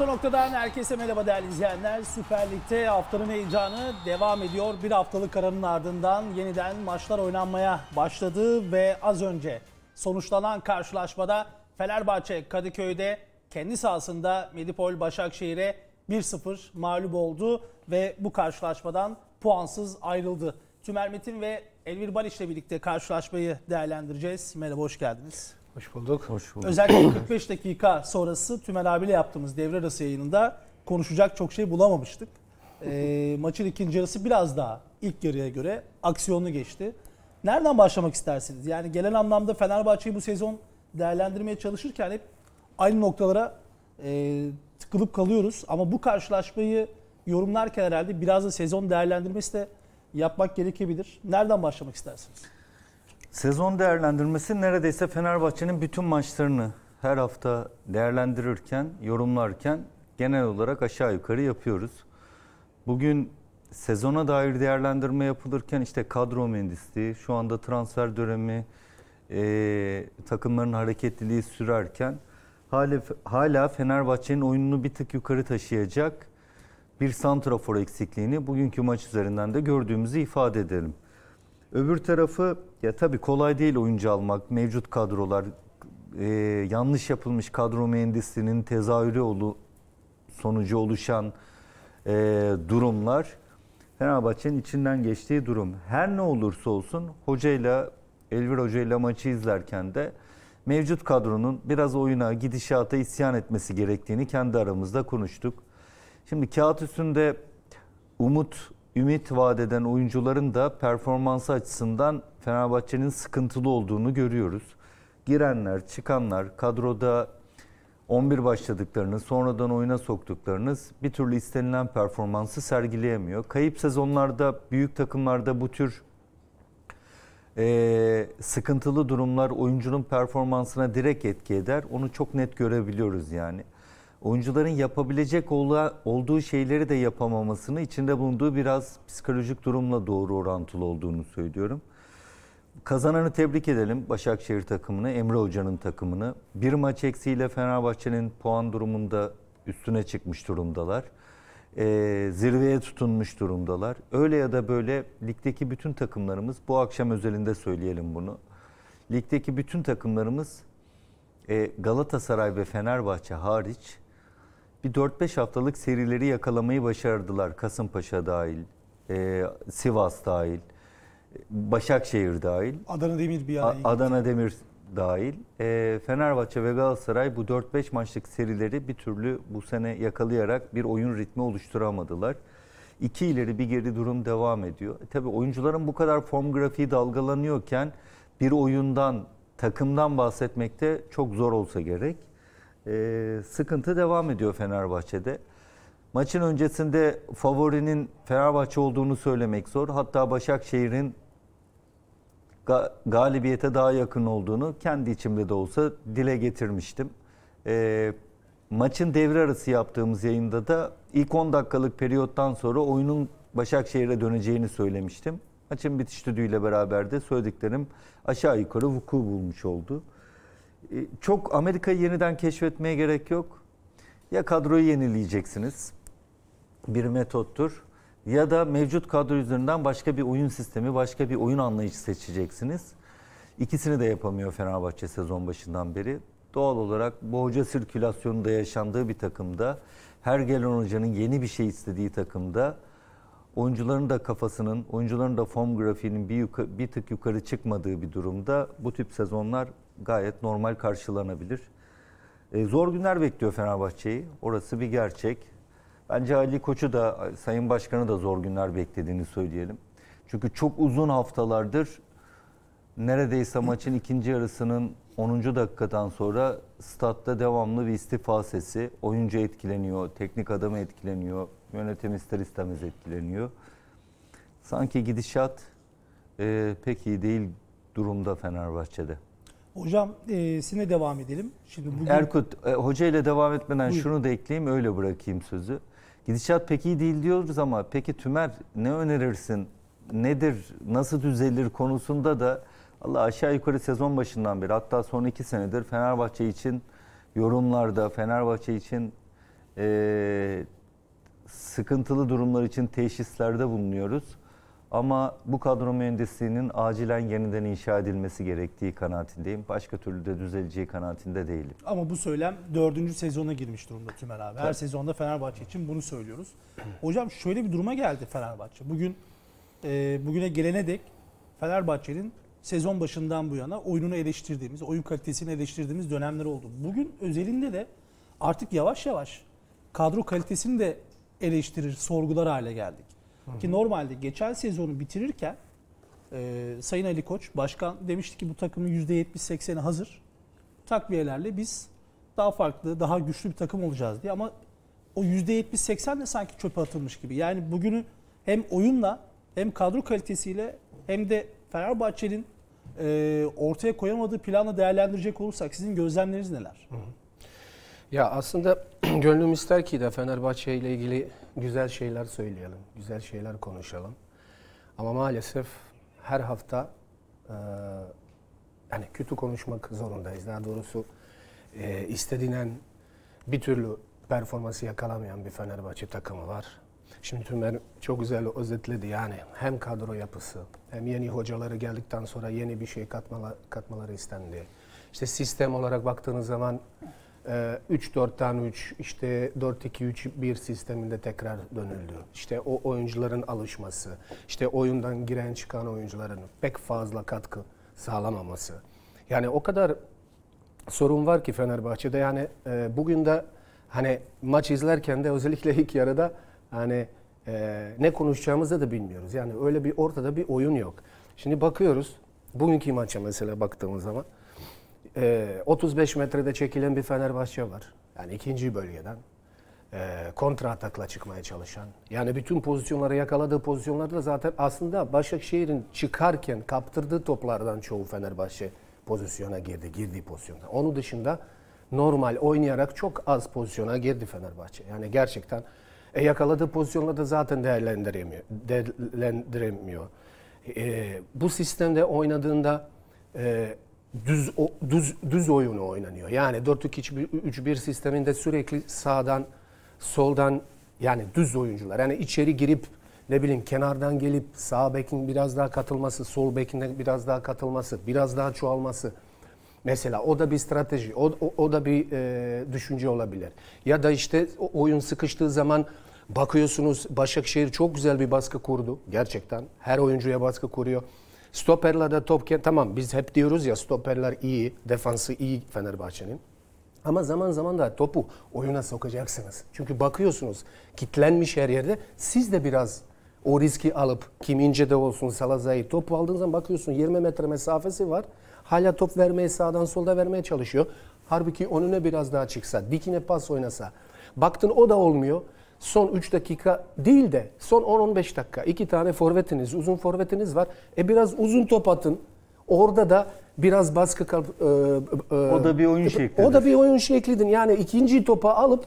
Orta noktadan herkese merhaba değerli izleyenler. Süper Lig'de haftanın heyecanı devam ediyor. Bir haftalık aranın ardından yeniden maçlar oynanmaya başladı ve az önce sonuçlanan karşılaşmada Fenerbahçe Kadıköy'de kendi sahasında Medipol Başakşehir'e 1-0 mağlup oldu ve bu karşılaşmadan puansız ayrıldı. Tümer Metin ve Elvir Baliç'le birlikte karşılaşmayı değerlendireceğiz. Merhaba, hoş geldiniz. Hoş bulduk. Hoş bulduk. Özellikle 45 dakika sonrası Tümel abiyle yaptığımız devre arası yayınında konuşacak çok şey bulamamıştık. E, maçın ikinci yarısı biraz daha ilk yarıya göre aksiyonlu geçti. Nereden başlamak istersiniz? Yani gelen anlamda Fenerbahçe'yi bu sezon değerlendirmeye çalışırken hep aynı noktalara e, tıkılıp kalıyoruz. Ama bu karşılaşmayı yorumlarken herhalde biraz da sezon değerlendirmesi de yapmak gerekebilir. Nereden başlamak istersiniz? Sezon değerlendirmesi neredeyse Fenerbahçe'nin bütün maçlarını her hafta değerlendirirken, yorumlarken genel olarak aşağı yukarı yapıyoruz. Bugün sezona dair değerlendirme yapılırken işte kadro mühendisliği, şu anda transfer dönemi, e, takımların hareketliliği sürerken hala, hala Fenerbahçe'nin oyununu bir tık yukarı taşıyacak bir santrafor eksikliğini bugünkü maç üzerinden de gördüğümüzü ifade edelim. Öbür tarafı ya tabii kolay değil oyuncu almak. Mevcut kadrolar e, yanlış yapılmış kadro mühendisliğinin tezahürü olu, sonucu oluşan e, durumlar Fenerbahçe'nin içinden geçtiği durum. Her ne olursa olsun hocayla Elvir hocayla maçı izlerken de mevcut kadronun biraz oyuna gidişata isyan etmesi gerektiğini kendi aramızda konuştuk. Şimdi kağıt üstünde Umut ümit vaat eden oyuncuların da performansı açısından Fenerbahçe'nin sıkıntılı olduğunu görüyoruz. Girenler, çıkanlar, kadroda 11 başladıklarınız, sonradan oyuna soktuklarınız bir türlü istenilen performansı sergileyemiyor. Kayıp sezonlarda, büyük takımlarda bu tür e, sıkıntılı durumlar oyuncunun performansına direkt etki eder. Onu çok net görebiliyoruz yani oyuncuların yapabilecek olduğu şeyleri de yapamamasını içinde bulunduğu biraz psikolojik durumla doğru orantılı olduğunu söylüyorum. Kazananı tebrik edelim Başakşehir takımını, Emre Hoca'nın takımını. Bir maç eksiğiyle Fenerbahçe'nin puan durumunda üstüne çıkmış durumdalar. Ee, zirveye tutunmuş durumdalar. Öyle ya da böyle ligdeki bütün takımlarımız, bu akşam özelinde söyleyelim bunu. Ligdeki bütün takımlarımız e, Galatasaray ve Fenerbahçe hariç bir 4-5 haftalık serileri yakalamayı başardılar. Kasımpaşa dahil, e, Sivas dahil, Başakşehir dahil. Adana Demir bir yani. Adana Demir dahil. E, Fenerbahçe ve Galatasaray bu 4-5 maçlık serileri bir türlü bu sene yakalayarak bir oyun ritmi oluşturamadılar. İki ileri bir geri durum devam ediyor. E, tabii oyuncuların bu kadar form grafiği dalgalanıyorken bir oyundan, takımdan bahsetmekte çok zor olsa gerek e, sıkıntı devam ediyor Fenerbahçe'de. Maçın öncesinde favorinin Fenerbahçe olduğunu söylemek zor. Hatta Başakşehir'in ga- galibiyete daha yakın olduğunu kendi içimde de olsa dile getirmiştim. E, maçın devre arası yaptığımız yayında da ilk 10 dakikalık periyottan sonra oyunun Başakşehir'e döneceğini söylemiştim. Maçın bitiş düdüğüyle beraber de söylediklerim aşağı yukarı vuku bulmuş oldu. Ee, çok Amerika'yı yeniden keşfetmeye gerek yok. Ya kadroyu yenileyeceksiniz. Bir metottur. Ya da mevcut kadro üzerinden başka bir oyun sistemi, başka bir oyun anlayışı seçeceksiniz. İkisini de yapamıyor Fenerbahçe sezon başından beri. Doğal olarak bu hoca sirkülasyonunda yaşandığı bir takımda, her gelen hocanın yeni bir şey istediği takımda oyuncuların da kafasının, oyuncuların da form grafiğinin bir, yuka, bir tık yukarı çıkmadığı bir durumda bu tip sezonlar gayet normal karşılanabilir. E, zor günler bekliyor Fenerbahçe'yi. Orası bir gerçek. Bence Ali Koç'u da Sayın Başkan'ı da zor günler beklediğini söyleyelim. Çünkü çok uzun haftalardır neredeyse maçın ikinci yarısının 10. dakikadan sonra statta devamlı bir istifa sesi. Oyuncu etkileniyor, teknik adamı etkileniyor, yönetim ister istemez etkileniyor. Sanki gidişat e, pek iyi değil durumda Fenerbahçe'de. Hocam e, sizinle devam edelim. Şimdi bugün... Erkut e, hoca ile devam etmeden Buyur. şunu da ekleyeyim öyle bırakayım sözü. Gidişat pek iyi değil diyoruz ama peki Tümer ne önerirsin? Nedir? Nasıl düzelir konusunda da Allah aşağı yukarı sezon başından beri hatta son iki senedir Fenerbahçe için yorumlarda Fenerbahçe için e, sıkıntılı durumlar için teşhislerde bulunuyoruz. Ama bu kadro mühendisliğinin acilen yeniden inşa edilmesi gerektiği kanaatindeyim. Başka türlü de düzeleceği kanaatinde değilim. Ama bu söylem dördüncü sezona girmiş durumda Tümer abi. Her sezonda Fenerbahçe için bunu söylüyoruz. Hocam şöyle bir duruma geldi Fenerbahçe. Bugün e, bugüne gelene dek Fenerbahçe'nin sezon başından bu yana oyununu eleştirdiğimiz, oyun kalitesini eleştirdiğimiz dönemler oldu. Bugün özelinde de artık yavaş yavaş kadro kalitesini de eleştirir, sorgular hale geldik. Ki normalde geçen sezonu bitirirken e, Sayın Ali Koç başkan demişti ki bu takımın %70-80'i hazır. Takviyelerle biz daha farklı, daha güçlü bir takım olacağız diye ama o %70-80 de sanki çöpe atılmış gibi. Yani bugünü hem oyunla hem kadro kalitesiyle hem de Fenerbahçe'nin e, ortaya koyamadığı planla değerlendirecek olursak sizin gözlemleriniz neler? Hı hı. Ya aslında gönlüm ister ki de Fenerbahçe ile ilgili güzel şeyler söyleyelim, güzel şeyler konuşalım. Ama maalesef her hafta e, yani kötü konuşmak zorundayız. Daha doğrusu e, istedilen bir türlü performansı yakalamayan bir Fenerbahçe takımı var. Şimdi Tümer çok güzel özetledi yani hem kadro yapısı hem yeni hocaları geldikten sonra yeni bir şey katmalar, katmaları istendi. İşte sistem olarak baktığınız zaman 3-4 ee, tane 3 işte 4-2-3-1 sisteminde tekrar dönüldü. İşte o oyuncuların alışması, işte oyundan giren çıkan oyuncuların pek fazla katkı sağlamaması. Yani o kadar sorun var ki Fenerbahçe'de yani e, bugün de hani maç izlerken de özellikle ilk yarıda hani e, ne konuşacağımızı da bilmiyoruz. Yani öyle bir ortada bir oyun yok. Şimdi bakıyoruz bugünkü maça mesela baktığımız zaman e, ee, 35 metrede çekilen bir Fenerbahçe var. Yani ikinci bölgeden e, kontra atakla çıkmaya çalışan. Yani bütün pozisyonları yakaladığı pozisyonlarda zaten aslında Başakşehir'in çıkarken kaptırdığı toplardan çoğu Fenerbahçe pozisyona girdi. Girdiği pozisyonda. Onun dışında normal oynayarak çok az pozisyona girdi Fenerbahçe. Yani gerçekten e, yakaladığı pozisyonlarda zaten değerlendiremiyor. Değerlendiremiyor. E, bu sistemde oynadığında e, düz o, düz düz oyunu oynanıyor. Yani 4-2-3-1 sisteminde sürekli sağdan, soldan yani düz oyuncular. Yani içeri girip ne bileyim kenardan gelip sağ bekin biraz daha katılması, sol bekin biraz daha katılması, biraz daha çoğalması. Mesela o da bir strateji, o, o, o da bir e, düşünce olabilir. Ya da işte oyun sıkıştığı zaman bakıyorsunuz Başakşehir çok güzel bir baskı kurdu gerçekten. Her oyuncuya baskı kuruyor. Stoperlerde Topken tamam biz hep diyoruz ya stoperler iyi, defansı iyi Fenerbahçe'nin. Ama zaman zaman da topu oyuna sokacaksınız. Çünkü bakıyorsunuz kitlenmiş her yerde. Siz de biraz o riski alıp kim ince de olsun Salazay'ı topu aldığınız zaman bakıyorsun 20 metre mesafesi var. Hala top vermeye sağdan solda vermeye çalışıyor. Halbuki önüne biraz daha çıksa, dikine pas oynasa. Baktın o da olmuyor son 3 dakika değil de son 10-15 dakika. iki tane forvetiniz, uzun forvetiniz var. E biraz uzun top atın. Orada da biraz baskı kal... E, e, e o da bir oyun e, şeklidir. O da bir oyun şeklidir. Yani ikinci topa alıp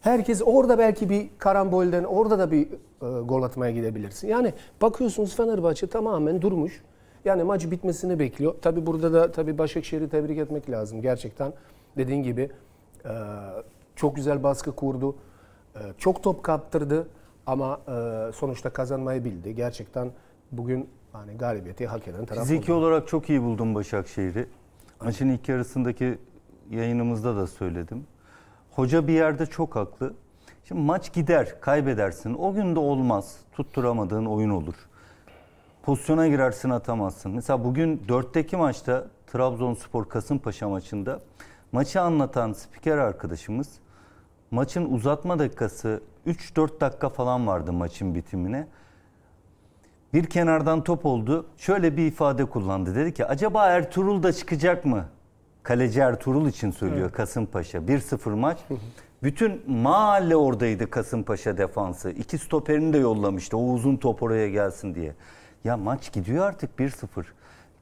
herkes orada belki bir karambolden orada da bir e, gol atmaya gidebilirsin. Yani bakıyorsunuz Fenerbahçe tamamen durmuş. Yani maç bitmesini bekliyor. Tabi burada da tabi Başakşehir'i tebrik etmek lazım. Gerçekten dediğin gibi e, çok güzel baskı kurdu. Ee, çok top kaptırdı ama e, sonuçta kazanmayı bildi. Gerçekten bugün hani galibiyeti hak eden taraf Fiziki olarak çok iyi buldum Başakşehir'i. Maçın ilk yarısındaki yayınımızda da söyledim. Hoca bir yerde çok haklı. Şimdi maç gider, kaybedersin. O gün de olmaz. Tutturamadığın oyun olur. Pozisyona girersin atamazsın. Mesela bugün 4'teki maçta Trabzonspor Kasımpaşa maçında maçı anlatan spiker arkadaşımız maçın uzatma dakikası 3-4 dakika falan vardı maçın bitimine. Bir kenardan top oldu. Şöyle bir ifade kullandı. Dedi ki acaba Ertuğrul da çıkacak mı? Kaleci Ertuğrul için söylüyor evet. Kasımpaşa. 1-0 maç. Bütün mahalle oradaydı Kasımpaşa defansı. İki stoperini de yollamıştı. O uzun top oraya gelsin diye. Ya maç gidiyor artık 1-0.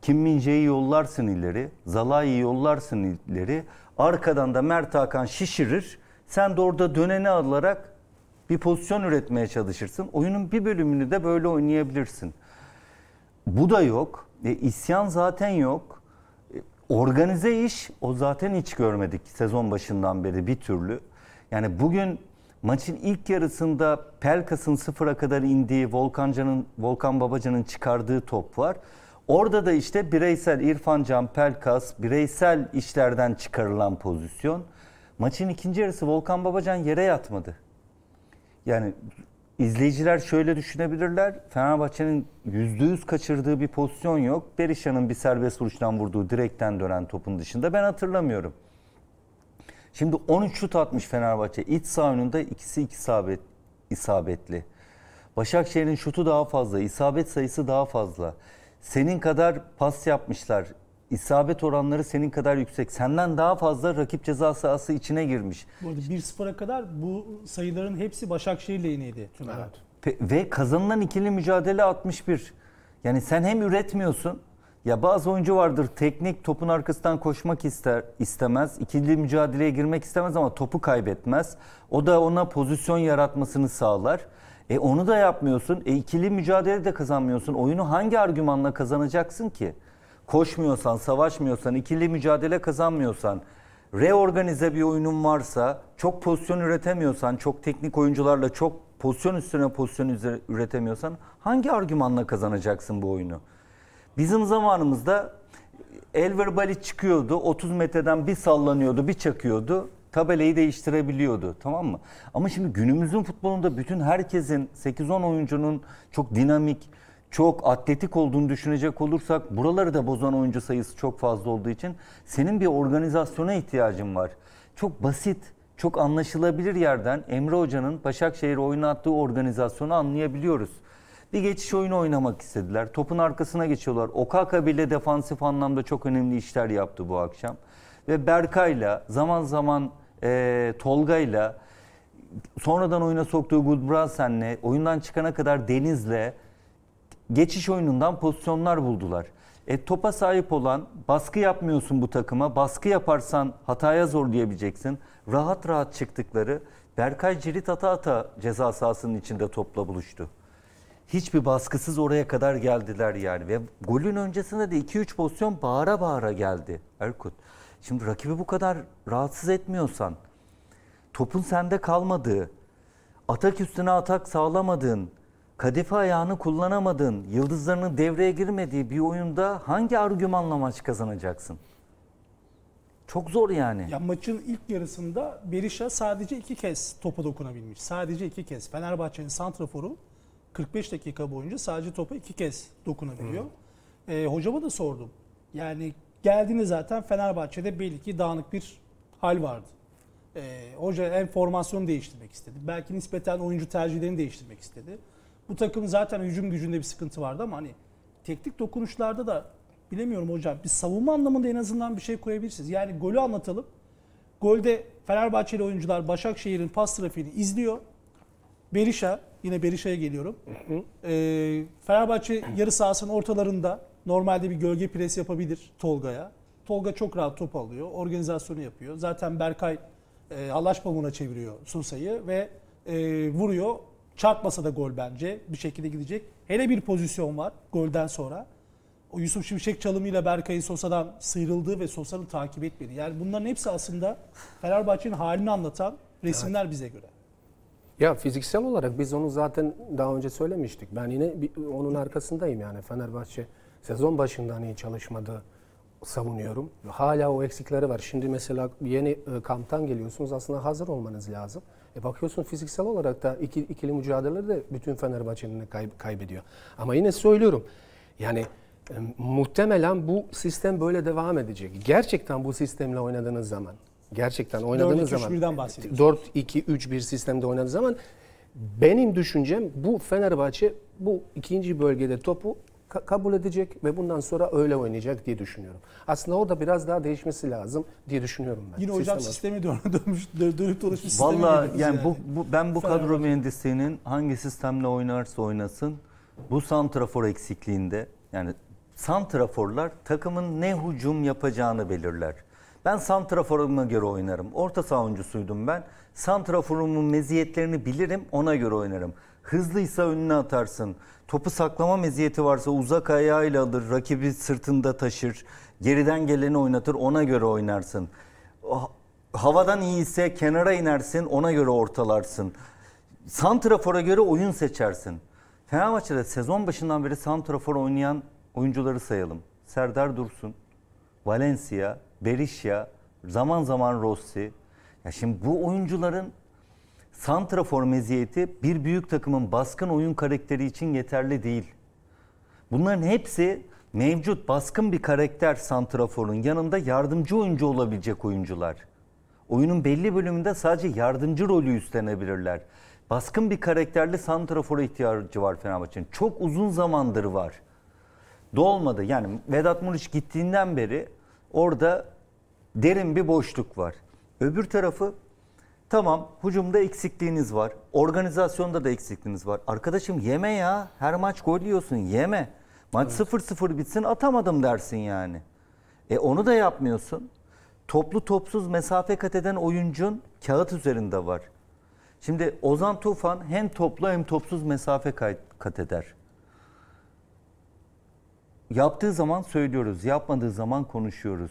Kim Mince'yi yollarsın ileri. Zalai'yi yollarsın ileri. Arkadan da Mert Hakan şişirir. Sen de orada döneni alarak bir pozisyon üretmeye çalışırsın. Oyunun bir bölümünü de böyle oynayabilirsin. Bu da yok. E, isyan zaten yok. E, organize iş o zaten hiç görmedik sezon başından beri bir türlü. Yani bugün maçın ilk yarısında Pelkas'ın sıfıra kadar indiği Volkancan'ın Volkan Babacan'ın çıkardığı top var. Orada da işte bireysel İrfan Can Pelkas bireysel işlerden çıkarılan pozisyon. Maçın ikinci yarısı Volkan Babacan yere yatmadı. Yani izleyiciler şöyle düşünebilirler. Fenerbahçe'nin yüzde yüz kaçırdığı bir pozisyon yok. Berisha'nın bir serbest vuruştan vurduğu direkten dönen topun dışında ben hatırlamıyorum. Şimdi 13 şut atmış Fenerbahçe. İç sağ önünde ikisi isabet, isabetli. Başakşehir'in şutu daha fazla, isabet sayısı daha fazla. Senin kadar pas yapmışlar isabet oranları senin kadar yüksek. Senden daha fazla rakip ceza sahası içine girmiş. Bu arada 1-0'a kadar bu sayıların hepsi Başakşehir lehineydi. Tümer. Evet. ve kazanılan ikili mücadele 61. Yani sen hem üretmiyorsun. Ya bazı oyuncu vardır teknik topun arkasından koşmak ister istemez. İkili mücadeleye girmek istemez ama topu kaybetmez. O da ona pozisyon yaratmasını sağlar. E onu da yapmıyorsun. E ikili mücadele de kazanmıyorsun. Oyunu hangi argümanla kazanacaksın ki? koşmuyorsan, savaşmıyorsan, ikili mücadele kazanmıyorsan, reorganize bir oyunun varsa, çok pozisyon üretemiyorsan, çok teknik oyuncularla çok pozisyon üstüne pozisyon üretemiyorsan hangi argümanla kazanacaksın bu oyunu? Bizim zamanımızda Elver Bali çıkıyordu, 30 metreden bir sallanıyordu, bir çakıyordu tabelayı değiştirebiliyordu tamam mı? Ama şimdi günümüzün futbolunda bütün herkesin 8-10 oyuncunun çok dinamik çok atletik olduğunu düşünecek olursak buraları da bozan oyuncu sayısı çok fazla olduğu için senin bir organizasyona ihtiyacın var. Çok basit, çok anlaşılabilir yerden Emre Hoca'nın Başakşehir oynattığı organizasyonu anlayabiliyoruz. Bir geçiş oyunu oynamak istediler. Topun arkasına geçiyorlar. Okaka bile defansif anlamda çok önemli işler yaptı bu akşam. Ve Berkay'la zaman zaman e, Tolga'yla sonradan oyuna soktuğu Gudbrandsen'le oyundan çıkana kadar Deniz'le geçiş oyunundan pozisyonlar buldular. E, topa sahip olan baskı yapmıyorsun bu takıma. Baskı yaparsan hataya zor diyebileceksin. Rahat rahat çıktıkları Berkay Cirit ata ata ceza sahasının içinde topla buluştu. Hiçbir baskısız oraya kadar geldiler yani. Ve golün öncesinde de 2-3 pozisyon bağıra bağıra geldi Erkut. Şimdi rakibi bu kadar rahatsız etmiyorsan, topun sende kalmadığı, atak üstüne atak sağlamadığın, kadife ayağını kullanamadığın, yıldızlarının devreye girmediği bir oyunda hangi argümanla maç kazanacaksın? Çok zor yani. Ya maçın ilk yarısında Berisha sadece iki kez topa dokunabilmiş. Sadece iki kez. Fenerbahçe'nin santraforu 45 dakika boyunca sadece topa iki kez dokunabiliyor. Hı. Ee, hocama da sordum. Yani geldiğinde zaten Fenerbahçe'de belli ki dağınık bir hal vardı. E, hoca en formasyonu değiştirmek istedi. Belki nispeten oyuncu tercihlerini değiştirmek istedi. Bu takım zaten hücum gücünde bir sıkıntı vardı ama hani teknik dokunuşlarda da bilemiyorum hocam. Bir savunma anlamında en azından bir şey koyabilirsiniz. Yani golü anlatalım. Golde Fenerbahçeli oyuncular Başakşehir'in pas trafiğini izliyor. Berisha, yine Berisha'ya geliyorum. Hı Ee, Fenerbahçe yarı sahasının ortalarında normalde bir gölge pres yapabilir Tolga'ya. Tolga çok rahat top alıyor, organizasyonu yapıyor. Zaten Berkay e, Allah çeviriyor Susa'yı ve e, vuruyor. Çarpmasa da gol bence. Bir şekilde gidecek. Hele bir pozisyon var golden sonra. O Yusuf Şimşek çalımıyla Berkay'ın Sosa'dan sıyrıldığı ve Sosa'nı takip etmedi. Yani bunların hepsi aslında Fenerbahçe'nin halini anlatan resimler evet. bize göre. Ya fiziksel olarak biz onu zaten daha önce söylemiştik. Ben yine bir, onun arkasındayım yani. Fenerbahçe sezon başından iyi çalışmadı savunuyorum. Hala o eksikleri var. Şimdi mesela yeni e, kamptan geliyorsunuz. Aslında hazır olmanız lazım. E bakıyorsun fiziksel olarak da iki, ikili mücadeleleri de bütün Fenerbahçe'nin kay, kaybediyor. Ama yine söylüyorum yani e, muhtemelen bu sistem böyle devam edecek. Gerçekten bu sistemle oynadığınız zaman gerçekten oynadığınız 4, 2, zaman 4-2-3-1 sistemde oynadığınız zaman benim düşüncem bu Fenerbahçe bu ikinci bölgede topu kabul edecek ve bundan sonra öyle oynayacak diye düşünüyorum. Aslında orada biraz daha değişmesi lazım diye düşünüyorum ben. Yine hocam sistemi dön dönmüş, dönüp dolaşmış sistemi. Valla yani, yani. Bu, bu, ben bu Fener kadro mühendisliğinin hangi sistemle oynarsa oynasın bu santrafor eksikliğinde yani santraforlar takımın ne hücum yapacağını belirler. Ben santraforuma göre oynarım. Orta saha oyuncusuydum ben. Santraforumun meziyetlerini bilirim, ona göre oynarım. Hızlıysa önüne atarsın. Topu saklama meziyeti varsa uzak ayağıyla alır, rakibi sırtında taşır, geriden geleni oynatır, ona göre oynarsın. Ah, havadan iyi ise kenara inersin, ona göre ortalarsın. Santrafor'a göre oyun seçersin. Fenerbahçe'de sezon başından beri Santrafor oynayan oyuncuları sayalım. Serdar Dursun, Valencia, Berisha, zaman zaman Rossi. Ya şimdi bu oyuncuların santrafor meziyeti bir büyük takımın baskın oyun karakteri için yeterli değil. Bunların hepsi mevcut baskın bir karakter santraforun yanında yardımcı oyuncu olabilecek oyuncular. Oyunun belli bölümünde sadece yardımcı rolü üstlenebilirler. Baskın bir karakterli santrafora ihtiyacı var Fenerbahçe'nin. Çok uzun zamandır var. Dolmadı. Yani Vedat Muriç gittiğinden beri orada derin bir boşluk var. Öbür tarafı Tamam hücumda eksikliğiniz var. Organizasyonda da eksikliğiniz var. Arkadaşım yeme ya. Her maç gol yiyorsun yeme. Maç 0-0 evet. bitsin atamadım dersin yani. E onu da yapmıyorsun. Toplu topsuz mesafe kat eden oyuncun kağıt üzerinde var. Şimdi Ozan Tufan hem toplu hem topsuz mesafe kat eder. Yaptığı zaman söylüyoruz, yapmadığı zaman konuşuyoruz.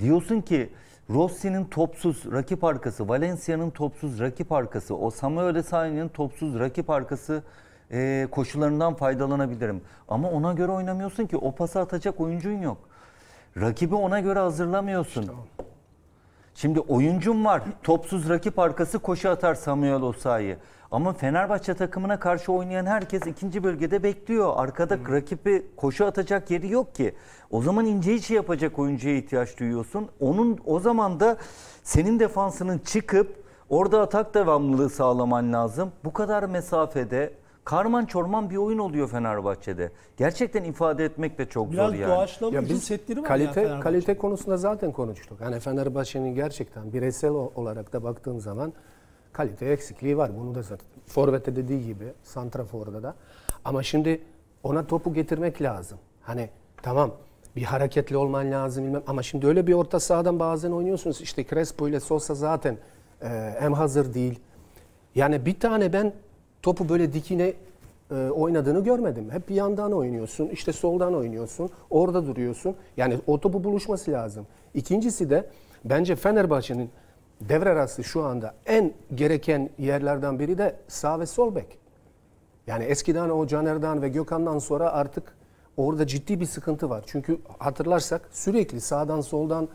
Diyorsun ki Rossi'nin topsuz rakip arkası, Valencia'nın topsuz rakip arkası, o Samuel Esayi'nin topsuz rakip arkası e, koşularından faydalanabilirim. Ama ona göre oynamıyorsun ki o pası atacak oyuncun yok. Rakibi ona göre hazırlamıyorsun. İşte Şimdi oyuncum var. Topsuz rakip arkası koşu atar Samuel Osayi. Ama Fenerbahçe takımına karşı oynayan herkes ikinci bölgede bekliyor. Arkada hmm. rakibi koşu atacak yeri yok ki. O zaman ince içi yapacak oyuncuya ihtiyaç duyuyorsun. Onun o zaman da senin defansının çıkıp orada atak devamlılığı sağlaman lazım. Bu kadar mesafede karman çorman bir oyun oluyor Fenerbahçe'de. Gerçekten ifade etmek de çok Biraz zor yani. doğaçlama ya biz setleri var kalite, ya kalite konusunda zaten konuştuk. Yani Fenerbahçe'nin gerçekten bireysel olarak da baktığım zaman kalite eksikliği var. Bunu da zaten Forvet'te dediği gibi Santrafor'da da. Ama şimdi ona topu getirmek lazım. Hani tamam bir hareketli olman lazım bilmem. Ama şimdi öyle bir orta sahadan bazen oynuyorsunuz. İşte Crespo ile Sosa zaten e, hem hazır değil. Yani bir tane ben topu böyle dikine e, oynadığını görmedim. Hep bir yandan oynuyorsun, işte soldan oynuyorsun, orada duruyorsun. Yani o topu buluşması lazım. İkincisi de bence Fenerbahçe'nin devre arası şu anda en gereken yerlerden biri de sağ ve sol bek. Yani eskiden o Caner'dan ve Gökhan'dan sonra artık orada ciddi bir sıkıntı var. Çünkü hatırlarsak sürekli sağdan soldan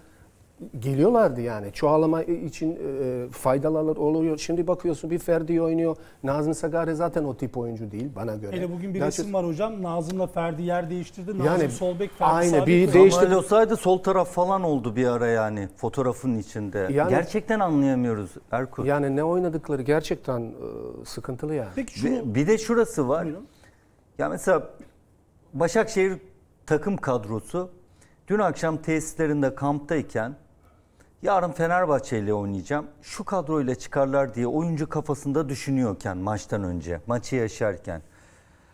geliyorlardı yani. Çoğalama için e, e faydalanır oluyor. Şimdi bakıyorsun bir Ferdi oynuyor. Nazım Sagare zaten o tip oyuncu değil bana göre. Hele bugün bir Gerçi... resim var hocam. Nazım'la Ferdi yer değiştirdi. Nazım yani, sol bek Ferdi aynı, bir değişti. olsaydı sol taraf falan oldu bir ara yani fotoğrafın içinde. Yani, gerçekten anlayamıyoruz Erkut. Yani ne oynadıkları gerçekten e, sıkıntılı yani. Peki şunu... bir, bir de şurası var. Buyurun. Ya mesela Başakşehir takım kadrosu dün akşam tesislerinde kamptayken Yarın Fenerbahçe ile oynayacağım. Şu kadroyla çıkarlar diye oyuncu kafasında düşünüyorken maçtan önce, maçı yaşarken.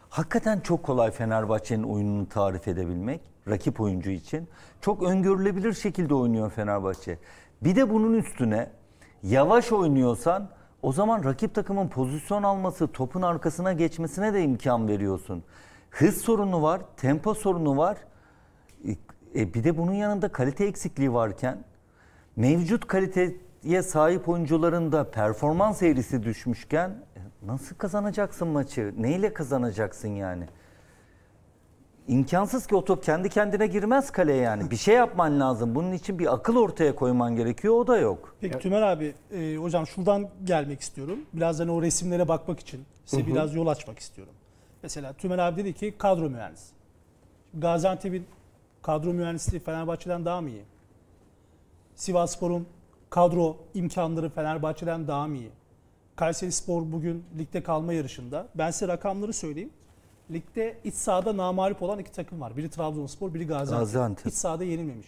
Hakikaten çok kolay Fenerbahçe'nin oyununu tarif edebilmek rakip oyuncu için. Çok öngörülebilir şekilde oynuyor Fenerbahçe. Bir de bunun üstüne yavaş oynuyorsan o zaman rakip takımın pozisyon alması, topun arkasına geçmesine de imkan veriyorsun. Hız sorunu var, tempo sorunu var. E, e bir de bunun yanında kalite eksikliği varken mevcut kaliteye sahip oyuncuların da performans eğrisi düşmüşken e, nasıl kazanacaksın maçı? Neyle kazanacaksın yani? İmkansız ki o top kendi kendine girmez kaleye yani. Bir şey yapman lazım. Bunun için bir akıl ortaya koyman gerekiyor. O da yok. Peki Tümer abi, e, hocam şuradan gelmek istiyorum. Biraz hani o resimlere bakmak için size Hı-hı. biraz yol açmak istiyorum. Mesela Tümer abi dedi ki kadro mühendisi. Gaziantep'in kadro mühendisliği Fenerbahçe'den daha mı iyi? Sivaspor'un kadro imkanları Fenerbahçe'den daha mı iyi? Kayseri Spor bugün ligde kalma yarışında. Ben size rakamları söyleyeyim. Ligde iç sahada namalip olan iki takım var. Biri Trabzonspor, biri Gaziantep. Gaziantep. İç sahada yenilmemiş.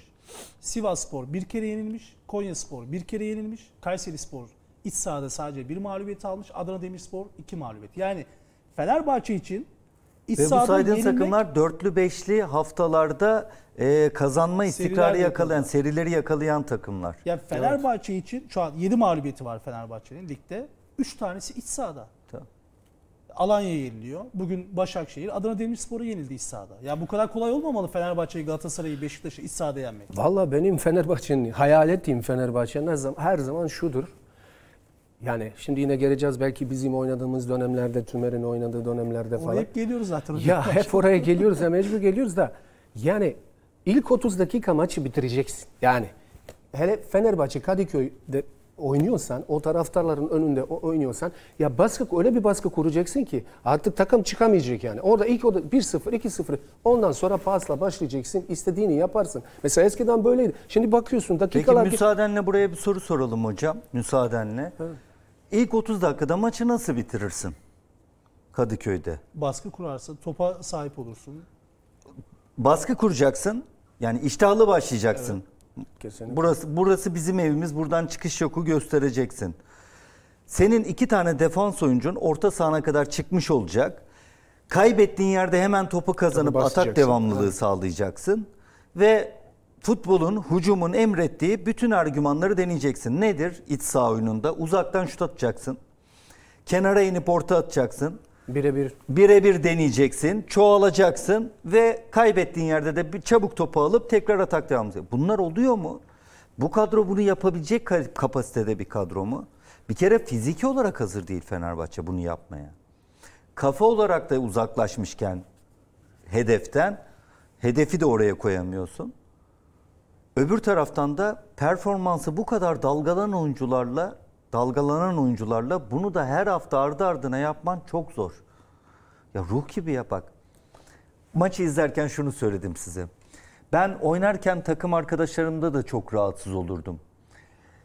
Sivaspor bir kere yenilmiş. Konyaspor bir kere yenilmiş. Kayseri Spor iç sahada sadece bir mağlubiyet almış. Adana Demirspor iki mağlubiyet. Yani Fenerbahçe için İç Ve bu saydığın yenilmek, takımlar dörtlü beşli haftalarda e, kazanma istikrarı yakalayan, serileri yakalayan takımlar. Yani Fenerbahçe evet. için şu an 7 mağlubiyeti var Fenerbahçe'nin ligde. 3 tanesi iç sahada. Alanya yeniliyor. Bugün Başakşehir, Adana Demirspor'u yenildi iç sahada. Ya bu kadar kolay olmamalı Fenerbahçe'yi, Galatasaray'ı, Beşiktaş'ı iç sahada yenmek. Valla benim Fenerbahçe'nin, hayal ettiğim Fenerbahçe'nin her zaman, her zaman şudur. Yani şimdi yine geleceğiz belki bizim oynadığımız dönemlerde, Tümer'in oynadığı dönemlerde falan. Oraya hep geliyoruz zaten. Ya hep oraya geliyoruz ya mecbur geliyoruz da. Yani ilk 30 dakika maçı bitireceksin. Yani hele Fenerbahçe Kadıköy'de oynuyorsan, o taraftarların önünde oynuyorsan ya baskı öyle bir baskı kuracaksın ki artık takım çıkamayacak yani. Orada ilk oda 1-0, 2-0 ondan sonra pasla başlayacaksın. istediğini yaparsın. Mesela eskiden böyleydi. Şimdi bakıyorsun dakikalar... Peki müsaadenle buraya bir soru soralım hocam. Müsaadenle. Evet. İlk 30 dakikada maçı nasıl bitirirsin Kadıköy'de? Baskı kurarsın, topa sahip olursun. Baskı kuracaksın. Yani iştahlı başlayacaksın. Evet. Burası burası bizim evimiz. Buradan çıkış yoku göstereceksin. Senin iki tane defans oyuncun orta sahana kadar çıkmış olacak. Kaybettiğin yerde hemen topu kazanıp atak devamlılığı evet. sağlayacaksın ve futbolun, hücumun emrettiği bütün argümanları deneyeceksin. Nedir iç saha oyununda? Uzaktan şut atacaksın. Kenara inip orta atacaksın. Birebir. Birebir deneyeceksin, çoğalacaksın ve kaybettiğin yerde de bir çabuk topu alıp tekrar atak devam edeceksin. Bunlar oluyor mu? Bu kadro bunu yapabilecek kapasitede bir kadro mu? Bir kere fiziki olarak hazır değil Fenerbahçe bunu yapmaya. Kafa olarak da uzaklaşmışken hedeften hedefi de oraya koyamıyorsun. Öbür taraftan da performansı bu kadar dalgalanan oyuncularla dalgalanan oyuncularla bunu da her hafta ardı ardına yapman çok zor. Ya ruh gibi ya bak. Maçı izlerken şunu söyledim size. Ben oynarken takım arkadaşlarımda da çok rahatsız olurdum.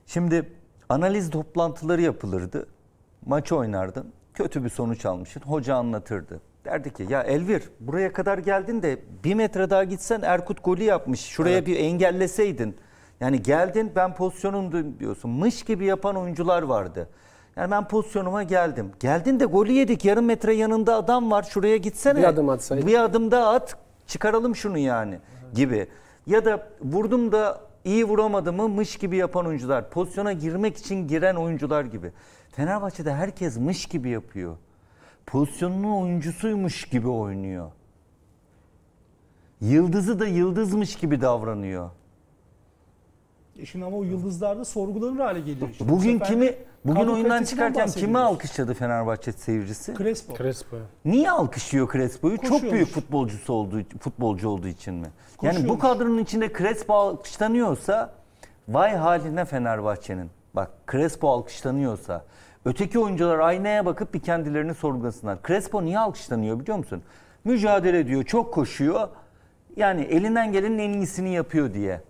Şimdi analiz toplantıları yapılırdı. Maç oynardın. Kötü bir sonuç almışsın. Hoca anlatırdı. Derdi ki ya Elvir buraya kadar geldin de bir metre daha gitsen Erkut golü yapmış. Şuraya evet. bir engelleseydin. Yani geldin ben pozisyonum diyorsun. Mış gibi yapan oyuncular vardı. Yani ben pozisyonuma geldim. Geldin de golü yedik. Yarım metre yanında adam var. Şuraya gitsene. Bir adım atsaydın. Bir adım daha at. Çıkaralım şunu yani evet. gibi. Ya da vurdum da iyi vuramadı mı mış gibi yapan oyuncular. Pozisyona girmek için giren oyuncular gibi. Fenerbahçe'de herkes mış gibi yapıyor pozisyonunun oyuncusuymuş gibi oynuyor. Yıldızı da yıldızmış gibi davranıyor. E şimdi ama o yıldızlarda sorgulanır hale geliyor işte. Bugün kimi bugün oyundan çıkarken kimi alkışladı Fenerbahçe seyircisi? Crespo. Crespo. Niye alkışlıyor Crespo'yu? Çok büyük futbolcusu olduğu futbolcu olduğu için mi? Yani bu kadronun içinde Crespo alkışlanıyorsa vay haline Fenerbahçe'nin. Bak Crespo alkışlanıyorsa Öteki oyuncular aynaya bakıp bir kendilerini sorgulasınlar. Crespo niye alkışlanıyor biliyor musun? Mücadele ediyor, çok koşuyor. Yani elinden gelenin en iyisini yapıyor diye.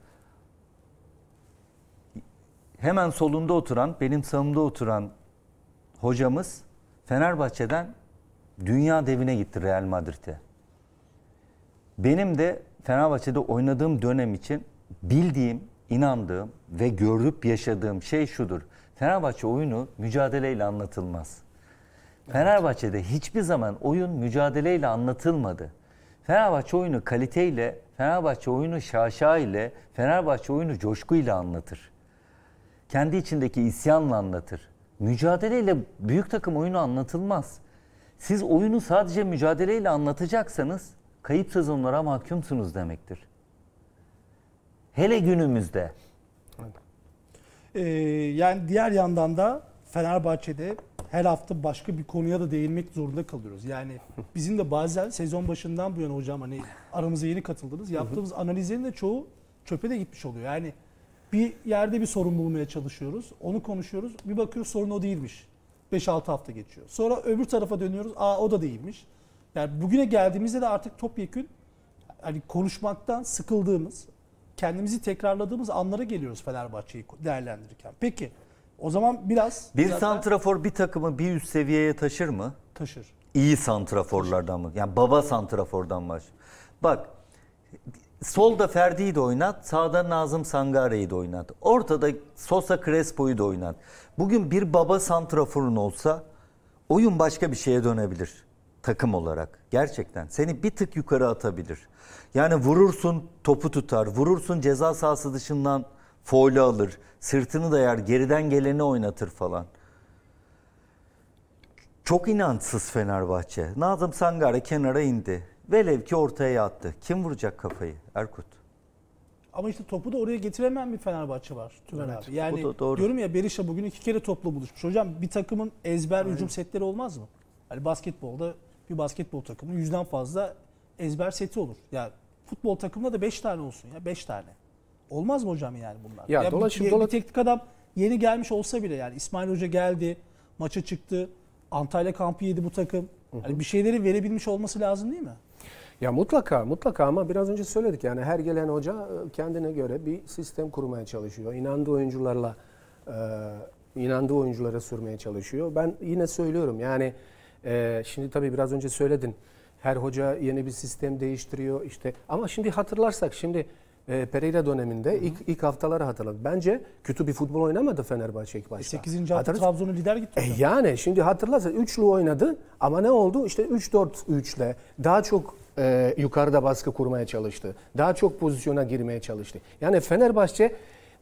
Hemen solunda oturan, benim sağımda oturan hocamız Fenerbahçe'den dünya devine gitti Real Madrid'e. Benim de Fenerbahçe'de oynadığım dönem için bildiğim, inandığım ve görüp yaşadığım şey şudur. Fenerbahçe oyunu mücadeleyle anlatılmaz. Fenerbahçe'de hiçbir zaman oyun mücadeleyle anlatılmadı. Fenerbahçe oyunu kaliteyle, Fenerbahçe oyunu şaşa ile, Fenerbahçe oyunu coşkuyla anlatır. Kendi içindeki isyanla anlatır. Mücadeleyle büyük takım oyunu anlatılmaz. Siz oyunu sadece mücadeleyle anlatacaksanız kayıp sezonlara mahkumsunuz demektir. Hele günümüzde ee, yani diğer yandan da Fenerbahçe'de her hafta başka bir konuya da değinmek zorunda kalıyoruz. Yani bizim de bazen sezon başından bu yana hocam hani aramıza yeni katıldınız. Yaptığımız analizlerin de çoğu çöpe de gitmiş oluyor. Yani bir yerde bir sorun bulmaya çalışıyoruz. Onu konuşuyoruz. Bir bakıyoruz sorun o değilmiş. 5-6 hafta geçiyor. Sonra öbür tarafa dönüyoruz. Aa o da değilmiş. Yani bugüne geldiğimizde de artık topyekün hani konuşmaktan sıkıldığımız kendimizi tekrarladığımız anlara geliyoruz Fenerbahçe'yi değerlendirirken. Peki o zaman biraz... Bir zaten... santrafor bir takımı bir üst seviyeye taşır mı? Taşır. İyi santraforlardan mı? Yani baba santrafordan baş. Bak solda Ferdi'yi de oynat, sağda Nazım Sangare'yi de oynat. Ortada Sosa Crespo'yu da oynat. Bugün bir baba santraforun olsa oyun başka bir şeye dönebilir takım olarak. Gerçekten seni bir tık yukarı atabilir. Yani vurursun topu tutar, vurursun ceza sahası dışından foyla alır, sırtını dayar, geriden geleni oynatır falan. Çok inançsız Fenerbahçe. Nazım Sangare kenara indi. Velev ki ortaya attı. Kim vuracak kafayı? Erkut. Ama işte topu da oraya getiremeyen bir Fenerbahçe var Tümen evet, abi. Yani da diyorum ya Berisha bugün iki kere topla buluşmuş. Hocam bir takımın ezber hücum setleri olmaz mı? Hani basketbolda bir basketbol takımının yüzden fazla ezber seti olur. Ya futbol takımında da 5 tane olsun ya 5 tane. Olmaz mı hocam yani bunlar? Ya, ya dolaşım, bir, bir teknik adam yeni gelmiş olsa bile yani İsmail Hoca geldi, maça çıktı, Antalya kampı yedi bu takım. Yani bir şeyleri verebilmiş olması lazım değil mi? Ya mutlaka mutlaka ama biraz önce söyledik yani her gelen hoca e, kendine göre bir sistem kurmaya çalışıyor. İnandığı oyuncularla e, inandığı oyunculara sürmeye çalışıyor. Ben yine söylüyorum yani ee, şimdi tabii biraz önce söyledin. Her hoca yeni bir sistem değiştiriyor işte. Ama şimdi hatırlarsak şimdi e, Pereira döneminde Hı-hı. ilk ilk haftaları hatırladık. Bence kötü bir futbol oynamadı Fenerbahçe ilk başta. E 8. hafta Trabzon'u lider gitti. E, yani şimdi hatırlarsak üçlü oynadı ama ne oldu? İşte 3-4-3'le daha çok e, yukarıda baskı kurmaya çalıştı. Daha çok pozisyona girmeye çalıştı. Yani Fenerbahçe